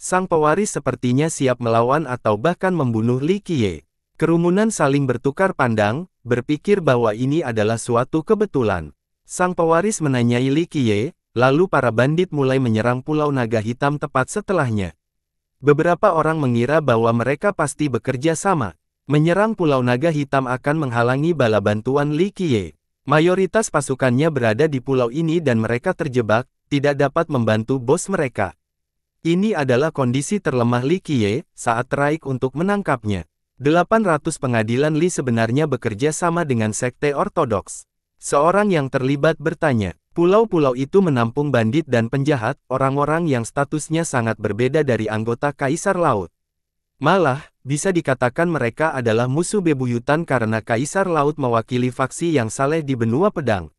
Sang pewaris sepertinya siap melawan atau bahkan membunuh Li Qiye. Kerumunan saling bertukar pandang, berpikir bahwa ini adalah suatu kebetulan. Sang pewaris menanyai Li Qiye, lalu para bandit mulai menyerang Pulau Naga Hitam tepat setelahnya. Beberapa orang mengira bahwa mereka pasti bekerja sama, Menyerang Pulau Naga Hitam akan menghalangi bala bantuan Li Qiye. Mayoritas pasukannya berada di pulau ini dan mereka terjebak, tidak dapat membantu bos mereka. Ini adalah kondisi terlemah Li Qiye saat teraik untuk menangkapnya. 800 pengadilan Li sebenarnya bekerja sama dengan sekte ortodoks. Seorang yang terlibat bertanya, pulau-pulau itu menampung bandit dan penjahat, orang-orang yang statusnya sangat berbeda dari anggota Kaisar Laut. Malah, bisa dikatakan mereka adalah musuh bebuyutan karena Kaisar Laut mewakili faksi yang saleh di benua pedang.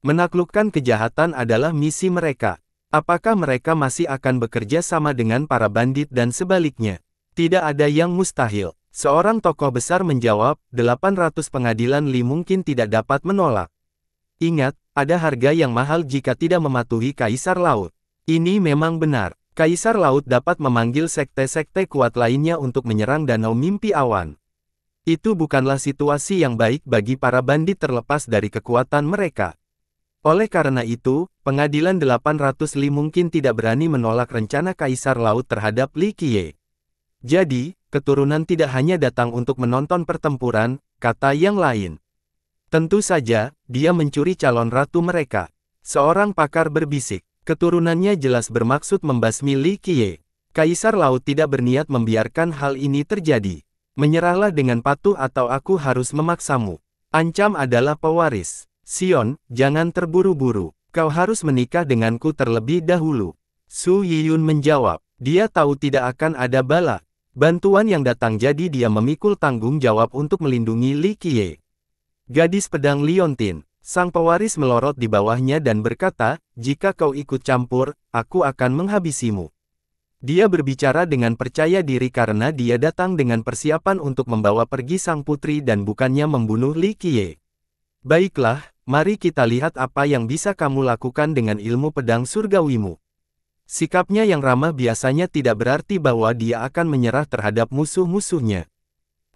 Menaklukkan kejahatan adalah misi mereka. Apakah mereka masih akan bekerja sama dengan para bandit dan sebaliknya? Tidak ada yang mustahil. Seorang tokoh besar menjawab, 800 pengadilan Li mungkin tidak dapat menolak. Ingat, ada harga yang mahal jika tidak mematuhi Kaisar Laut. Ini memang benar. Kaisar Laut dapat memanggil sekte-sekte kuat lainnya untuk menyerang Danau Mimpi Awan. Itu bukanlah situasi yang baik bagi para bandit terlepas dari kekuatan mereka. Oleh karena itu, pengadilan 800 Li mungkin tidak berani menolak rencana Kaisar Laut terhadap Li Qiye. Jadi, keturunan tidak hanya datang untuk menonton pertempuran, kata yang lain. Tentu saja, dia mencuri calon ratu mereka. Seorang pakar berbisik. Keturunannya jelas bermaksud membasmi Li Qiye. Kaisar Laut tidak berniat membiarkan hal ini terjadi. Menyerahlah dengan patuh atau aku harus memaksamu. Ancam adalah pewaris. Sion, jangan terburu-buru. Kau harus menikah denganku terlebih dahulu. Su Yiyun menjawab. Dia tahu tidak akan ada bala. Bantuan yang datang jadi dia memikul tanggung jawab untuk melindungi Li Qiye. Gadis pedang Liontin, Sang pewaris melorot di bawahnya dan berkata, jika kau ikut campur, aku akan menghabisimu. Dia berbicara dengan percaya diri karena dia datang dengan persiapan untuk membawa pergi sang putri dan bukannya membunuh Li Qiye. Baiklah, mari kita lihat apa yang bisa kamu lakukan dengan ilmu pedang surgawimu. Sikapnya yang ramah biasanya tidak berarti bahwa dia akan menyerah terhadap musuh-musuhnya.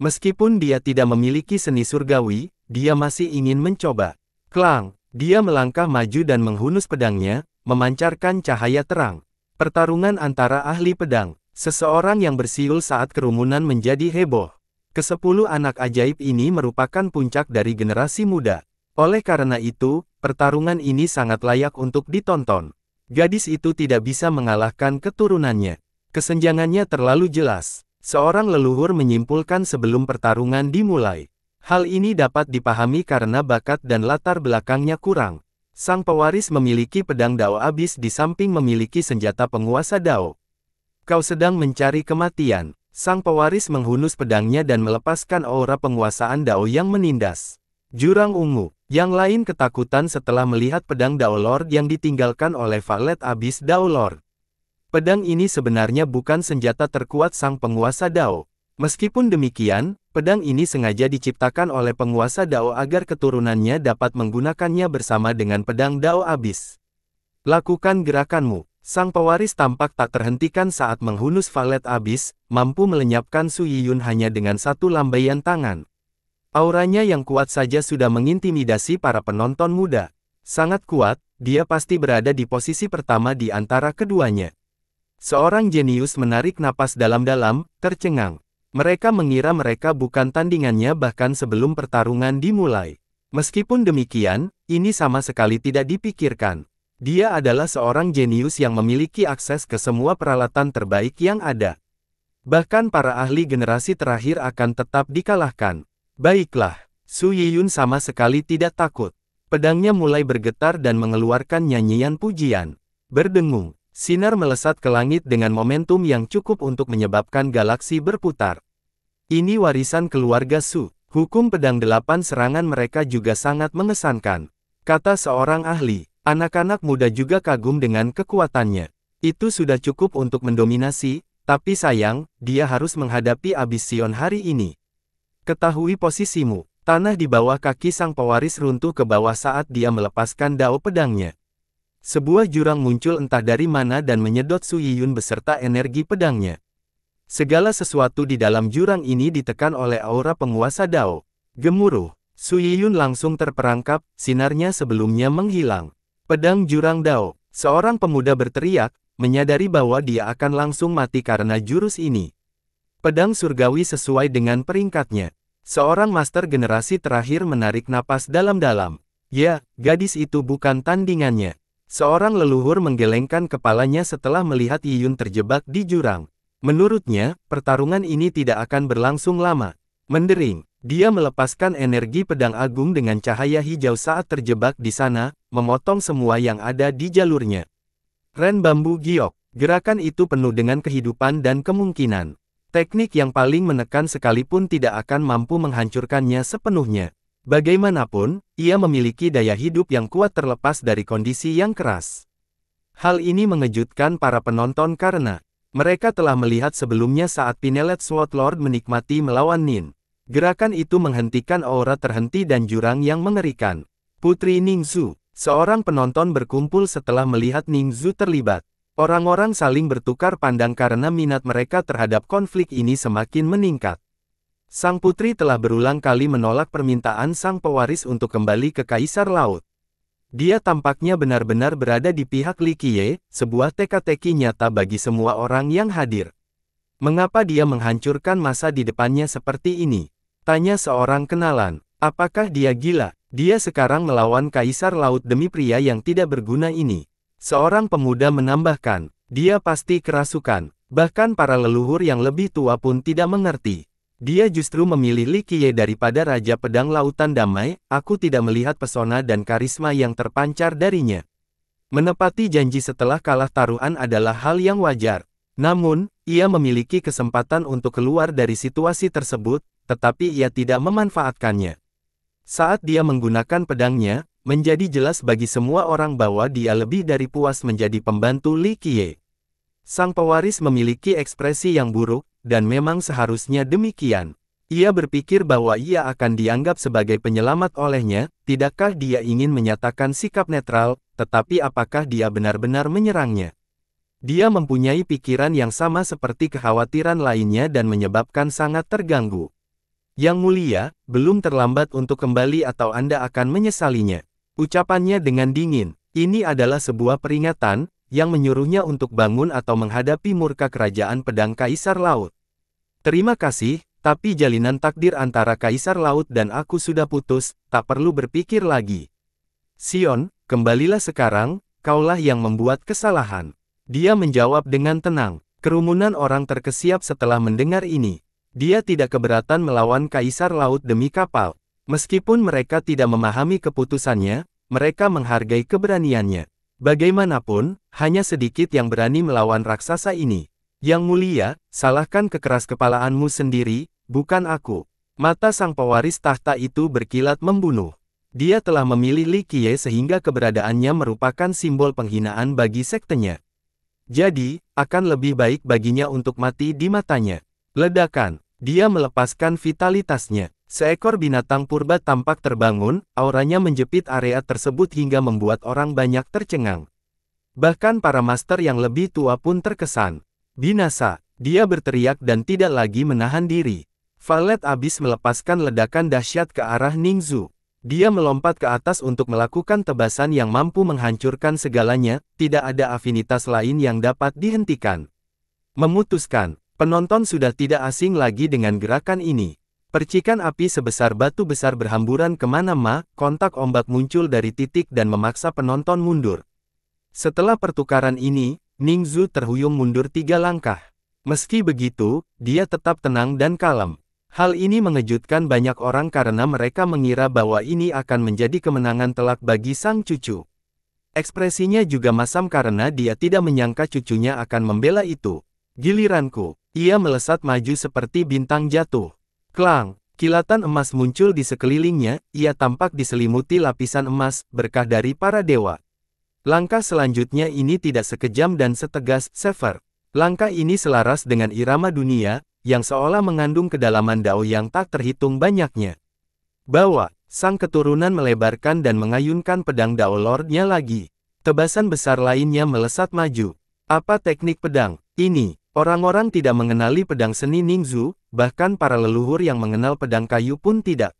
Meskipun dia tidak memiliki seni surgawi, dia masih ingin mencoba. Klang, dia melangkah maju dan menghunus pedangnya, memancarkan cahaya terang. Pertarungan antara ahli pedang, seseorang yang bersiul saat kerumunan menjadi heboh. Kesepuluh anak ajaib ini merupakan puncak dari generasi muda. Oleh karena itu, pertarungan ini sangat layak untuk ditonton. Gadis itu tidak bisa mengalahkan keturunannya. Kesenjangannya terlalu jelas. Seorang leluhur menyimpulkan sebelum pertarungan dimulai. Hal ini dapat dipahami karena bakat dan latar belakangnya kurang. Sang pewaris memiliki pedang Dao abis di samping memiliki senjata penguasa Dao. Kau sedang mencari kematian. Sang pewaris menghunus pedangnya dan melepaskan aura penguasaan Dao yang menindas. Jurang ungu, yang lain ketakutan setelah melihat pedang Dao Lord yang ditinggalkan oleh Valet abis Dao Lord. Pedang ini sebenarnya bukan senjata terkuat sang penguasa Dao. Meskipun demikian, pedang ini sengaja diciptakan oleh penguasa Dao agar keturunannya dapat menggunakannya bersama dengan pedang Dao abis. Lakukan gerakanmu. Sang pewaris tampak tak terhentikan saat menghunus valet abis, mampu melenyapkan Su Yiyun hanya dengan satu lambaian tangan. Auranya yang kuat saja sudah mengintimidasi para penonton muda. Sangat kuat, dia pasti berada di posisi pertama di antara keduanya. Seorang jenius menarik napas dalam-dalam, tercengang. Mereka mengira mereka bukan tandingannya bahkan sebelum pertarungan dimulai. Meskipun demikian, ini sama sekali tidak dipikirkan. Dia adalah seorang jenius yang memiliki akses ke semua peralatan terbaik yang ada. Bahkan para ahli generasi terakhir akan tetap dikalahkan. Baiklah, Su Yiyun sama sekali tidak takut. Pedangnya mulai bergetar dan mengeluarkan nyanyian pujian. Berdengung, Sinar melesat ke langit dengan momentum yang cukup untuk menyebabkan galaksi berputar. Ini warisan keluarga Su. Hukum pedang delapan serangan mereka juga sangat mengesankan. Kata seorang ahli, anak-anak muda juga kagum dengan kekuatannya. Itu sudah cukup untuk mendominasi, tapi sayang, dia harus menghadapi Abision hari ini. Ketahui posisimu, tanah di bawah kaki sang pewaris runtuh ke bawah saat dia melepaskan dao pedangnya. Sebuah jurang muncul entah dari mana dan menyedot Su Yiyun beserta energi pedangnya. Segala sesuatu di dalam jurang ini ditekan oleh aura penguasa Dao. Gemuruh, Su Yiyun langsung terperangkap, sinarnya sebelumnya menghilang. Pedang jurang Dao, seorang pemuda berteriak, menyadari bahwa dia akan langsung mati karena jurus ini. Pedang surgawi sesuai dengan peringkatnya. Seorang master generasi terakhir menarik napas dalam-dalam. Ya, gadis itu bukan tandingannya. Seorang leluhur menggelengkan kepalanya setelah melihat Yiyun terjebak di jurang. Menurutnya, pertarungan ini tidak akan berlangsung lama. Mendering, dia melepaskan energi pedang agung dengan cahaya hijau saat terjebak di sana, memotong semua yang ada di jalurnya. Ren bambu giok, gerakan itu penuh dengan kehidupan dan kemungkinan. Teknik yang paling menekan sekalipun tidak akan mampu menghancurkannya sepenuhnya. Bagaimanapun, ia memiliki daya hidup yang kuat terlepas dari kondisi yang keras. Hal ini mengejutkan para penonton karena mereka telah melihat sebelumnya saat Pinelet Sword Lord menikmati melawan Nin. Gerakan itu menghentikan aura terhenti dan jurang yang mengerikan. Putri Ningzu, seorang penonton berkumpul setelah melihat Ningzu terlibat. Orang-orang saling bertukar pandang karena minat mereka terhadap konflik ini semakin meningkat. Sang putri telah berulang kali menolak permintaan sang pewaris untuk kembali ke Kaisar Laut. Dia tampaknya benar-benar berada di pihak Likie, sebuah teka-teki nyata bagi semua orang yang hadir. Mengapa dia menghancurkan masa di depannya seperti ini? Tanya seorang kenalan, apakah dia gila? Dia sekarang melawan Kaisar Laut demi pria yang tidak berguna ini. Seorang pemuda menambahkan, dia pasti kerasukan, bahkan para leluhur yang lebih tua pun tidak mengerti. Dia justru memilih Li Qiye daripada Raja Pedang Lautan Damai, aku tidak melihat pesona dan karisma yang terpancar darinya. Menepati janji setelah kalah taruhan adalah hal yang wajar. Namun, ia memiliki kesempatan untuk keluar dari situasi tersebut, tetapi ia tidak memanfaatkannya. Saat dia menggunakan pedangnya, menjadi jelas bagi semua orang bahwa dia lebih dari puas menjadi pembantu Li Qiye. Sang pewaris memiliki ekspresi yang buruk, dan memang seharusnya demikian. Ia berpikir bahwa ia akan dianggap sebagai penyelamat olehnya, tidakkah dia ingin menyatakan sikap netral, tetapi apakah dia benar-benar menyerangnya? Dia mempunyai pikiran yang sama seperti kekhawatiran lainnya dan menyebabkan sangat terganggu. Yang mulia, belum terlambat untuk kembali atau Anda akan menyesalinya. Ucapannya dengan dingin, ini adalah sebuah peringatan, yang menyuruhnya untuk bangun atau menghadapi murka kerajaan pedang Kaisar Laut. Terima kasih, tapi jalinan takdir antara Kaisar Laut dan aku sudah putus, tak perlu berpikir lagi. Sion, kembalilah sekarang, kaulah yang membuat kesalahan. Dia menjawab dengan tenang. Kerumunan orang terkesiap setelah mendengar ini. Dia tidak keberatan melawan Kaisar Laut demi kapal. Meskipun mereka tidak memahami keputusannya, mereka menghargai keberaniannya. Bagaimanapun, hanya sedikit yang berani melawan raksasa ini. Yang mulia, salahkan kekeras kepalaanmu sendiri, bukan aku. Mata sang pewaris tahta itu berkilat membunuh. Dia telah memilih Li Qiye sehingga keberadaannya merupakan simbol penghinaan bagi sektenya. Jadi, akan lebih baik baginya untuk mati di matanya. Ledakan, dia melepaskan vitalitasnya. Seekor binatang purba tampak terbangun, auranya menjepit area tersebut hingga membuat orang banyak tercengang. Bahkan para master yang lebih tua pun terkesan. Binasa, dia berteriak dan tidak lagi menahan diri. Valet abis melepaskan ledakan dahsyat ke arah Ningzu. Dia melompat ke atas untuk melakukan tebasan yang mampu menghancurkan segalanya, tidak ada afinitas lain yang dapat dihentikan. Memutuskan, penonton sudah tidak asing lagi dengan gerakan ini. Percikan api sebesar batu besar berhamburan kemana-mana, kontak ombak muncul dari titik dan memaksa penonton mundur. Setelah pertukaran ini, Ning Zhu terhuyung mundur tiga langkah. Meski begitu, dia tetap tenang dan kalem. Hal ini mengejutkan banyak orang karena mereka mengira bahwa ini akan menjadi kemenangan telak bagi sang cucu. Ekspresinya juga masam karena dia tidak menyangka cucunya akan membela itu. Giliranku, ia melesat maju seperti bintang jatuh. Klang, kilatan emas muncul di sekelilingnya, ia tampak diselimuti lapisan emas, berkah dari para dewa. Langkah selanjutnya ini tidak sekejam dan setegas, Sever. Langkah ini selaras dengan irama dunia, yang seolah mengandung kedalaman dao yang tak terhitung banyaknya. Bawa, sang keturunan melebarkan dan mengayunkan pedang dao lordnya lagi. Tebasan besar lainnya melesat maju. Apa teknik pedang? Ini, Orang-orang tidak mengenali pedang seni Ningzu, bahkan para leluhur yang mengenal pedang kayu pun tidak.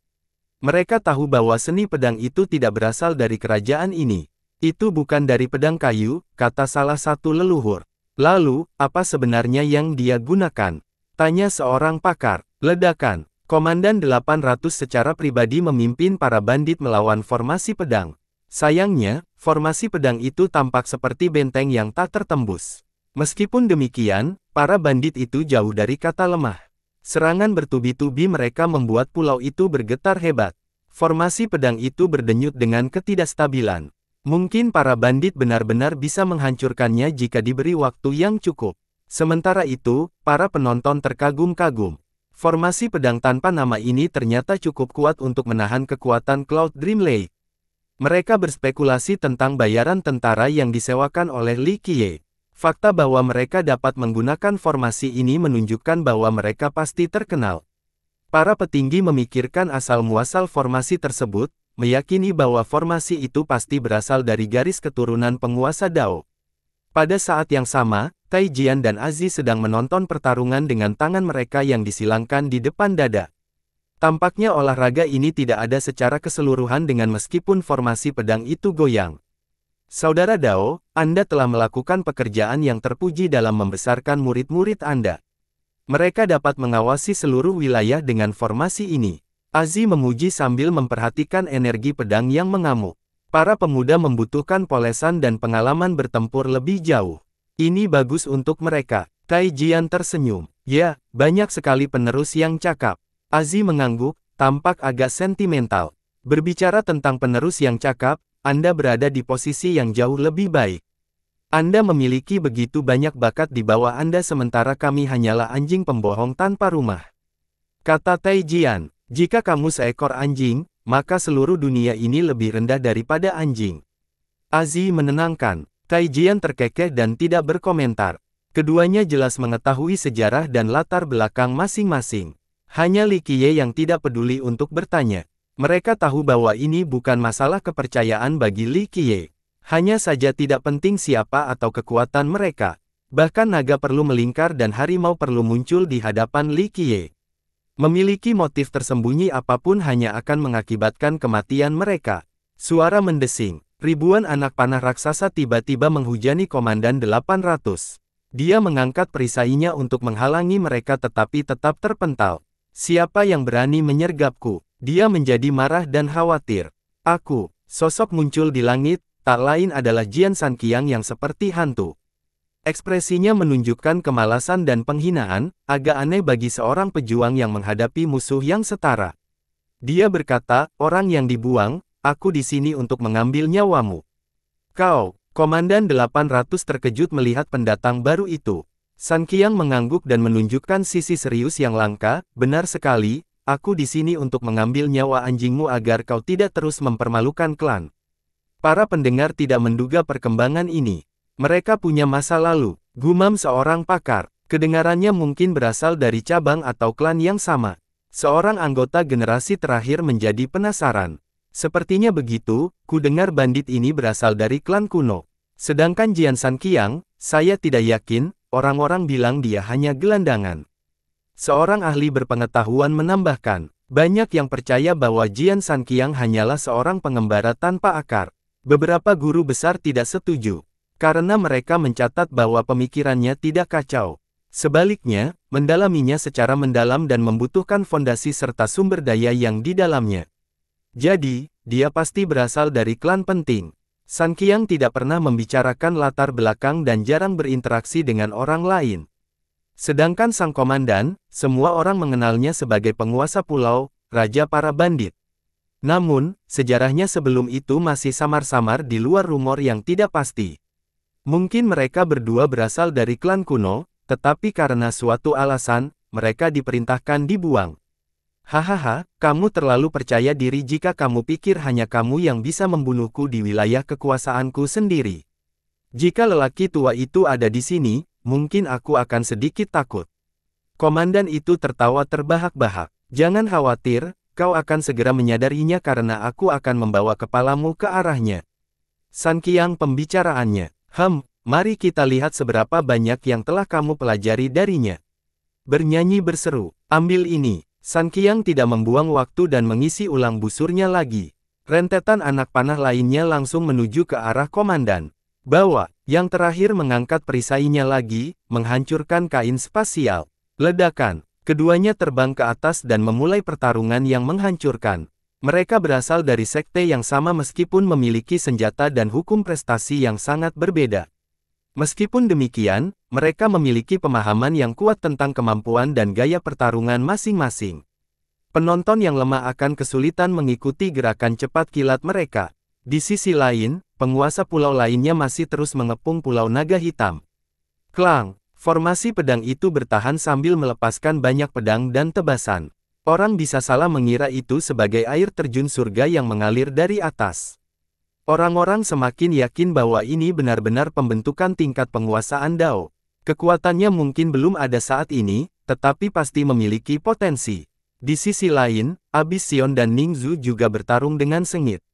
Mereka tahu bahwa seni pedang itu tidak berasal dari kerajaan ini. Itu bukan dari pedang kayu, kata salah satu leluhur. Lalu, apa sebenarnya yang dia gunakan? Tanya seorang pakar. Ledakan. Komandan 800 secara pribadi memimpin para bandit melawan formasi pedang. Sayangnya, formasi pedang itu tampak seperti benteng yang tak tertembus. Meskipun demikian, para bandit itu jauh dari kata lemah. Serangan bertubi-tubi mereka membuat pulau itu bergetar hebat. Formasi pedang itu berdenyut dengan ketidakstabilan. Mungkin para bandit benar-benar bisa menghancurkannya jika diberi waktu yang cukup. Sementara itu, para penonton terkagum-kagum. Formasi pedang tanpa nama ini ternyata cukup kuat untuk menahan kekuatan Cloud Dream Lake. Mereka berspekulasi tentang bayaran tentara yang disewakan oleh Li Qiye. Fakta bahwa mereka dapat menggunakan formasi ini menunjukkan bahwa mereka pasti terkenal. Para petinggi memikirkan asal-muasal formasi tersebut, meyakini bahwa formasi itu pasti berasal dari garis keturunan penguasa Dao. Pada saat yang sama, Tai Jian dan Aziz sedang menonton pertarungan dengan tangan mereka yang disilangkan di depan dada. Tampaknya olahraga ini tidak ada secara keseluruhan dengan meskipun formasi pedang itu goyang. Saudara Dao, Anda telah melakukan pekerjaan yang terpuji dalam membesarkan murid-murid Anda. Mereka dapat mengawasi seluruh wilayah dengan formasi ini. Azi memuji sambil memperhatikan energi pedang yang mengamuk. Para pemuda membutuhkan polesan dan pengalaman bertempur lebih jauh. Ini bagus untuk mereka. Tai Jian tersenyum. Ya, banyak sekali penerus yang cakap. Azi mengangguk, tampak agak sentimental. Berbicara tentang penerus yang cakap, anda berada di posisi yang jauh lebih baik. Anda memiliki begitu banyak bakat di bawah Anda sementara kami hanyalah anjing pembohong tanpa rumah. Kata Tai Jian, jika kamu seekor anjing, maka seluruh dunia ini lebih rendah daripada anjing. Azi menenangkan, Tai Jian terkekeh dan tidak berkomentar. Keduanya jelas mengetahui sejarah dan latar belakang masing-masing. Hanya Li Qiye yang tidak peduli untuk bertanya. Mereka tahu bahwa ini bukan masalah kepercayaan bagi Li Qiye. Hanya saja tidak penting siapa atau kekuatan mereka. Bahkan naga perlu melingkar dan harimau perlu muncul di hadapan Li Qiye. Memiliki motif tersembunyi apapun hanya akan mengakibatkan kematian mereka. Suara mendesing. Ribuan anak panah raksasa tiba-tiba menghujani Komandan 800. Dia mengangkat perisainya untuk menghalangi mereka tetapi tetap terpental. Siapa yang berani menyergapku? Dia menjadi marah dan khawatir. Aku, sosok muncul di langit, tak lain adalah Jian San Kiang yang seperti hantu. Ekspresinya menunjukkan kemalasan dan penghinaan, agak aneh bagi seorang pejuang yang menghadapi musuh yang setara. Dia berkata, orang yang dibuang, aku di sini untuk mengambil nyawamu. Kau, Komandan 800 terkejut melihat pendatang baru itu. San Kiang mengangguk dan menunjukkan sisi serius yang langka, benar sekali, Aku di sini untuk mengambil nyawa anjingmu agar kau tidak terus mempermalukan klan. Para pendengar tidak menduga perkembangan ini. Mereka punya masa lalu, gumam seorang pakar. Kedengarannya mungkin berasal dari cabang atau klan yang sama. Seorang anggota generasi terakhir menjadi penasaran. Sepertinya begitu, ku dengar bandit ini berasal dari klan kuno. Sedangkan Jian San Kiang, saya tidak yakin, orang-orang bilang dia hanya gelandangan. Seorang ahli berpengetahuan menambahkan, banyak yang percaya bahwa Jian San Qiang hanyalah seorang pengembara tanpa akar. Beberapa guru besar tidak setuju, karena mereka mencatat bahwa pemikirannya tidak kacau. Sebaliknya, mendalaminya secara mendalam dan membutuhkan fondasi serta sumber daya yang di dalamnya. Jadi, dia pasti berasal dari klan penting. San tidak pernah membicarakan latar belakang dan jarang berinteraksi dengan orang lain. Sedangkan sang komandan, semua orang mengenalnya sebagai penguasa pulau, raja para bandit. Namun, sejarahnya sebelum itu masih samar-samar di luar rumor yang tidak pasti. Mungkin mereka berdua berasal dari klan kuno, tetapi karena suatu alasan, mereka diperintahkan dibuang. Hahaha, kamu terlalu percaya diri jika kamu pikir hanya kamu yang bisa membunuhku di wilayah kekuasaanku sendiri. Jika lelaki tua itu ada di sini, mungkin aku akan sedikit takut. Komandan itu tertawa terbahak-bahak. Jangan khawatir, kau akan segera menyadarinya karena aku akan membawa kepalamu ke arahnya. San Qiang pembicaraannya. Hem, mari kita lihat seberapa banyak yang telah kamu pelajari darinya. Bernyanyi berseru, ambil ini. San Qiang tidak membuang waktu dan mengisi ulang busurnya lagi. Rentetan anak panah lainnya langsung menuju ke arah komandan. Bawa, yang terakhir mengangkat perisainya lagi, menghancurkan kain spasial. Ledakan, keduanya terbang ke atas dan memulai pertarungan yang menghancurkan. Mereka berasal dari sekte yang sama meskipun memiliki senjata dan hukum prestasi yang sangat berbeda. Meskipun demikian, mereka memiliki pemahaman yang kuat tentang kemampuan dan gaya pertarungan masing-masing. Penonton yang lemah akan kesulitan mengikuti gerakan cepat kilat mereka. Di sisi lain, penguasa pulau lainnya masih terus mengepung pulau naga hitam. Klang, formasi pedang itu bertahan sambil melepaskan banyak pedang dan tebasan. Orang bisa salah mengira itu sebagai air terjun surga yang mengalir dari atas. Orang-orang semakin yakin bahwa ini benar-benar pembentukan tingkat penguasaan Dao. Kekuatannya mungkin belum ada saat ini, tetapi pasti memiliki potensi. Di sisi lain, Abis Sion dan Ningzu juga bertarung dengan sengit.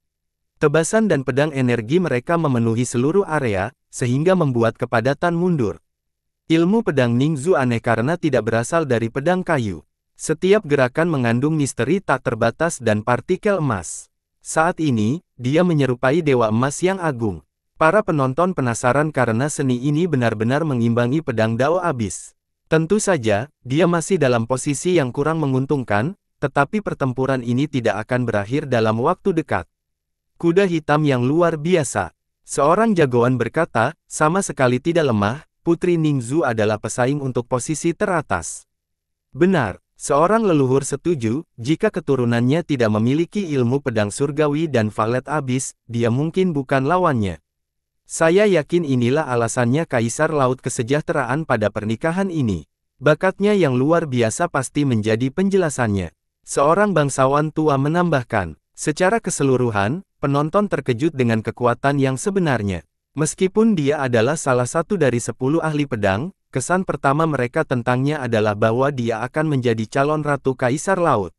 Tebasan dan pedang energi mereka memenuhi seluruh area, sehingga membuat kepadatan mundur. Ilmu pedang Ningzu aneh karena tidak berasal dari pedang kayu. Setiap gerakan mengandung misteri tak terbatas dan partikel emas. Saat ini, dia menyerupai dewa emas yang agung. Para penonton penasaran karena seni ini benar-benar mengimbangi pedang Dao abis. Tentu saja, dia masih dalam posisi yang kurang menguntungkan, tetapi pertempuran ini tidak akan berakhir dalam waktu dekat. Kuda hitam yang luar biasa. Seorang jagoan berkata, sama sekali tidak lemah, Putri Ningzu adalah pesaing untuk posisi teratas. Benar, seorang leluhur setuju, jika keturunannya tidak memiliki ilmu pedang surgawi dan valet abis, dia mungkin bukan lawannya. Saya yakin inilah alasannya Kaisar Laut Kesejahteraan pada pernikahan ini. Bakatnya yang luar biasa pasti menjadi penjelasannya. Seorang bangsawan tua menambahkan, Secara keseluruhan, penonton terkejut dengan kekuatan yang sebenarnya. Meskipun dia adalah salah satu dari sepuluh ahli pedang, kesan pertama mereka tentangnya adalah bahwa dia akan menjadi calon Ratu Kaisar Laut.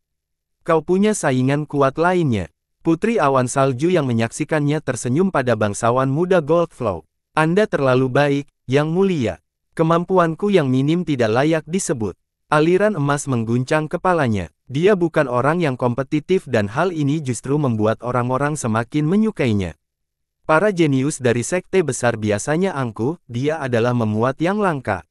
Kau punya saingan kuat lainnya. Putri Awan Salju yang menyaksikannya tersenyum pada bangsawan muda Goldflow. Anda terlalu baik, Yang Mulia. Kemampuanku yang minim tidak layak disebut. Aliran emas mengguncang kepalanya. Dia bukan orang yang kompetitif dan hal ini justru membuat orang-orang semakin menyukainya. Para jenius dari sekte besar biasanya angkuh, dia adalah memuat yang langka.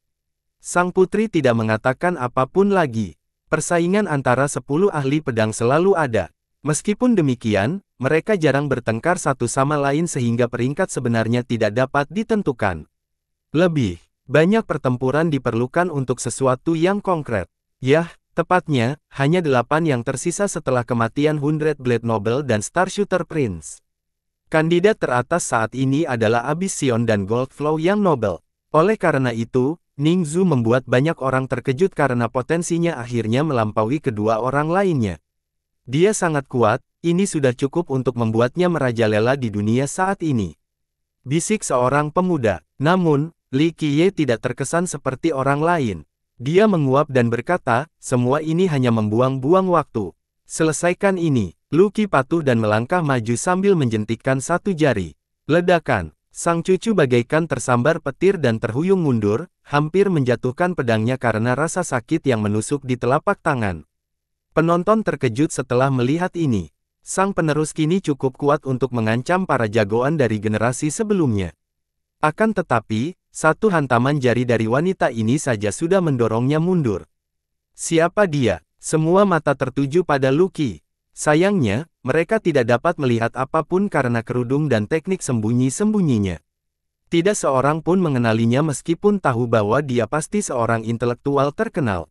Sang putri tidak mengatakan apapun lagi. Persaingan antara sepuluh ahli pedang selalu ada. Meskipun demikian, mereka jarang bertengkar satu sama lain sehingga peringkat sebenarnya tidak dapat ditentukan. Lebih banyak pertempuran diperlukan untuk sesuatu yang konkret. Yah, tepatnya, hanya delapan yang tersisa setelah kematian Hundred Blade Noble dan Starshooter Prince. Kandidat teratas saat ini adalah Abyssion dan Goldflow yang Noble. Oleh karena itu, Ning Zhu membuat banyak orang terkejut karena potensinya akhirnya melampaui kedua orang lainnya. Dia sangat kuat, ini sudah cukup untuk membuatnya merajalela di dunia saat ini. Bisik seorang pemuda. Namun, Li Qiye tidak terkesan seperti orang lain. Dia menguap dan berkata, semua ini hanya membuang-buang waktu. Selesaikan ini, Luki patuh dan melangkah maju sambil menjentikkan satu jari. Ledakan, sang cucu bagaikan tersambar petir dan terhuyung mundur, hampir menjatuhkan pedangnya karena rasa sakit yang menusuk di telapak tangan. Penonton terkejut setelah melihat ini. Sang penerus kini cukup kuat untuk mengancam para jagoan dari generasi sebelumnya. Akan tetapi, satu hantaman jari dari wanita ini saja sudah mendorongnya mundur. Siapa dia? Semua mata tertuju pada Lucky. Sayangnya, mereka tidak dapat melihat apapun karena kerudung dan teknik sembunyi-sembunyinya. Tidak seorang pun mengenalinya meskipun tahu bahwa dia pasti seorang intelektual terkenal.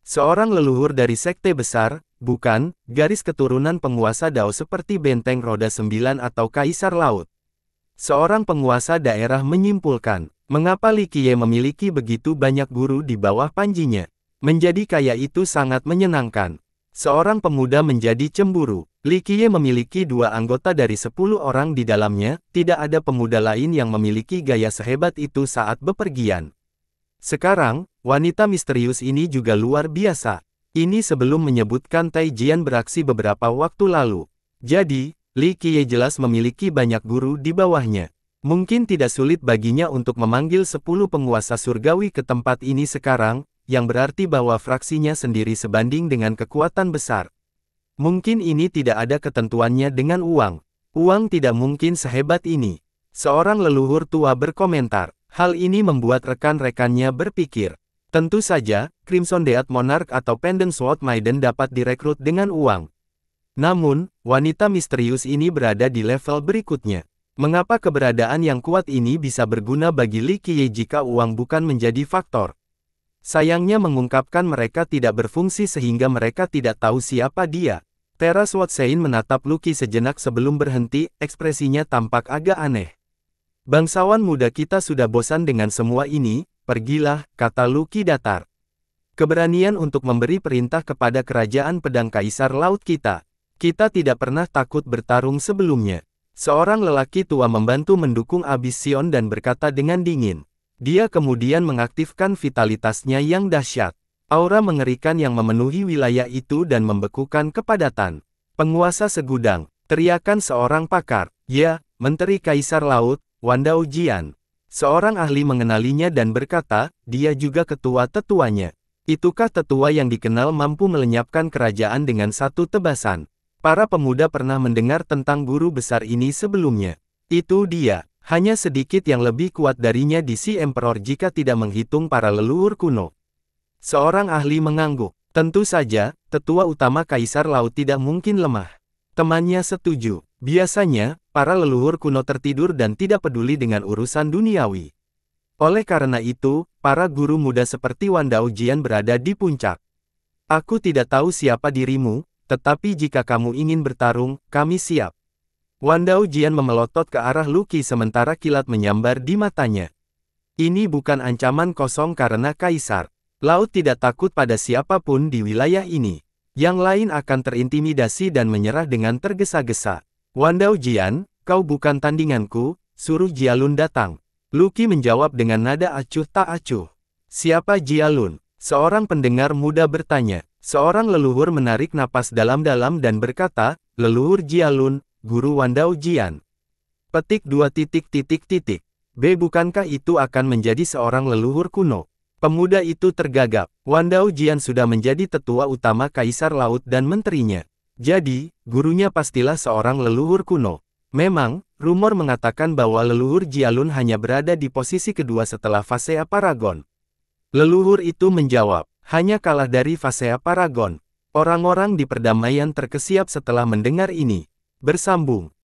Seorang leluhur dari sekte besar, bukan, garis keturunan penguasa Dao seperti benteng roda sembilan atau kaisar laut. Seorang penguasa daerah menyimpulkan, Mengapa Li Qiye memiliki begitu banyak guru di bawah panjinya? Menjadi kaya itu sangat menyenangkan. Seorang pemuda menjadi cemburu. Li Qiye memiliki dua anggota dari sepuluh orang di dalamnya, tidak ada pemuda lain yang memiliki gaya sehebat itu saat bepergian. Sekarang, wanita misterius ini juga luar biasa. Ini sebelum menyebutkan Tai Jian beraksi beberapa waktu lalu. Jadi, Li Qiye jelas memiliki banyak guru di bawahnya. Mungkin tidak sulit baginya untuk memanggil sepuluh penguasa surgawi ke tempat ini sekarang, yang berarti bahwa fraksinya sendiri sebanding dengan kekuatan besar. Mungkin ini tidak ada ketentuannya dengan uang. Uang tidak mungkin sehebat ini. Seorang leluhur tua berkomentar, hal ini membuat rekan-rekannya berpikir. Tentu saja, Crimson Death Monarch atau Pendant Sword Maiden dapat direkrut dengan uang. Namun, wanita misterius ini berada di level berikutnya. Mengapa keberadaan yang kuat ini bisa berguna bagi Li Qiye jika uang bukan menjadi faktor? Sayangnya mengungkapkan mereka tidak berfungsi sehingga mereka tidak tahu siapa dia. Teras Watsain menatap Luki sejenak sebelum berhenti, ekspresinya tampak agak aneh. Bangsawan muda kita sudah bosan dengan semua ini, pergilah, kata Luki datar. Keberanian untuk memberi perintah kepada kerajaan pedang kaisar laut kita. Kita tidak pernah takut bertarung sebelumnya. Seorang lelaki tua membantu mendukung Abision dan berkata dengan dingin. Dia kemudian mengaktifkan vitalitasnya yang dahsyat. Aura mengerikan yang memenuhi wilayah itu dan membekukan kepadatan. Penguasa segudang, teriakan seorang pakar. Ya, Menteri Kaisar Laut, Wanda Ujian. Seorang ahli mengenalinya dan berkata, dia juga ketua tetuanya. Itukah tetua yang dikenal mampu melenyapkan kerajaan dengan satu tebasan? Para pemuda pernah mendengar tentang guru besar ini sebelumnya. Itu dia, hanya sedikit yang lebih kuat darinya di si Emperor jika tidak menghitung para leluhur kuno. Seorang ahli mengangguk. Tentu saja, tetua utama Kaisar Laut tidak mungkin lemah. Temannya setuju. Biasanya, para leluhur kuno tertidur dan tidak peduli dengan urusan duniawi. Oleh karena itu, para guru muda seperti Wandao Jian berada di puncak. Aku tidak tahu siapa dirimu, tetapi jika kamu ingin bertarung, kami siap. Wandao Jian memelotot ke arah Luki sementara kilat menyambar di matanya. Ini bukan ancaman kosong karena kaisar. Laut tidak takut pada siapapun di wilayah ini. Yang lain akan terintimidasi dan menyerah dengan tergesa-gesa. Wandao Jian, kau bukan tandinganku, suruh Jialun datang. Luki menjawab dengan nada acuh tak acuh. Siapa Jialun? Seorang pendengar muda bertanya. Seorang leluhur menarik napas dalam-dalam dan berkata, Leluhur Jialun, Guru Wandao Jian. Petik dua titik titik titik. B. Bukankah itu akan menjadi seorang leluhur kuno? Pemuda itu tergagap. Wandao Jian sudah menjadi tetua utama Kaisar Laut dan menterinya. Jadi, gurunya pastilah seorang leluhur kuno. Memang, rumor mengatakan bahwa leluhur Jialun hanya berada di posisi kedua setelah fase Aparagon. Leluhur itu menjawab, hanya kalah dari fasea Paragon. Orang-orang di perdamaian terkesiap setelah mendengar ini. Bersambung.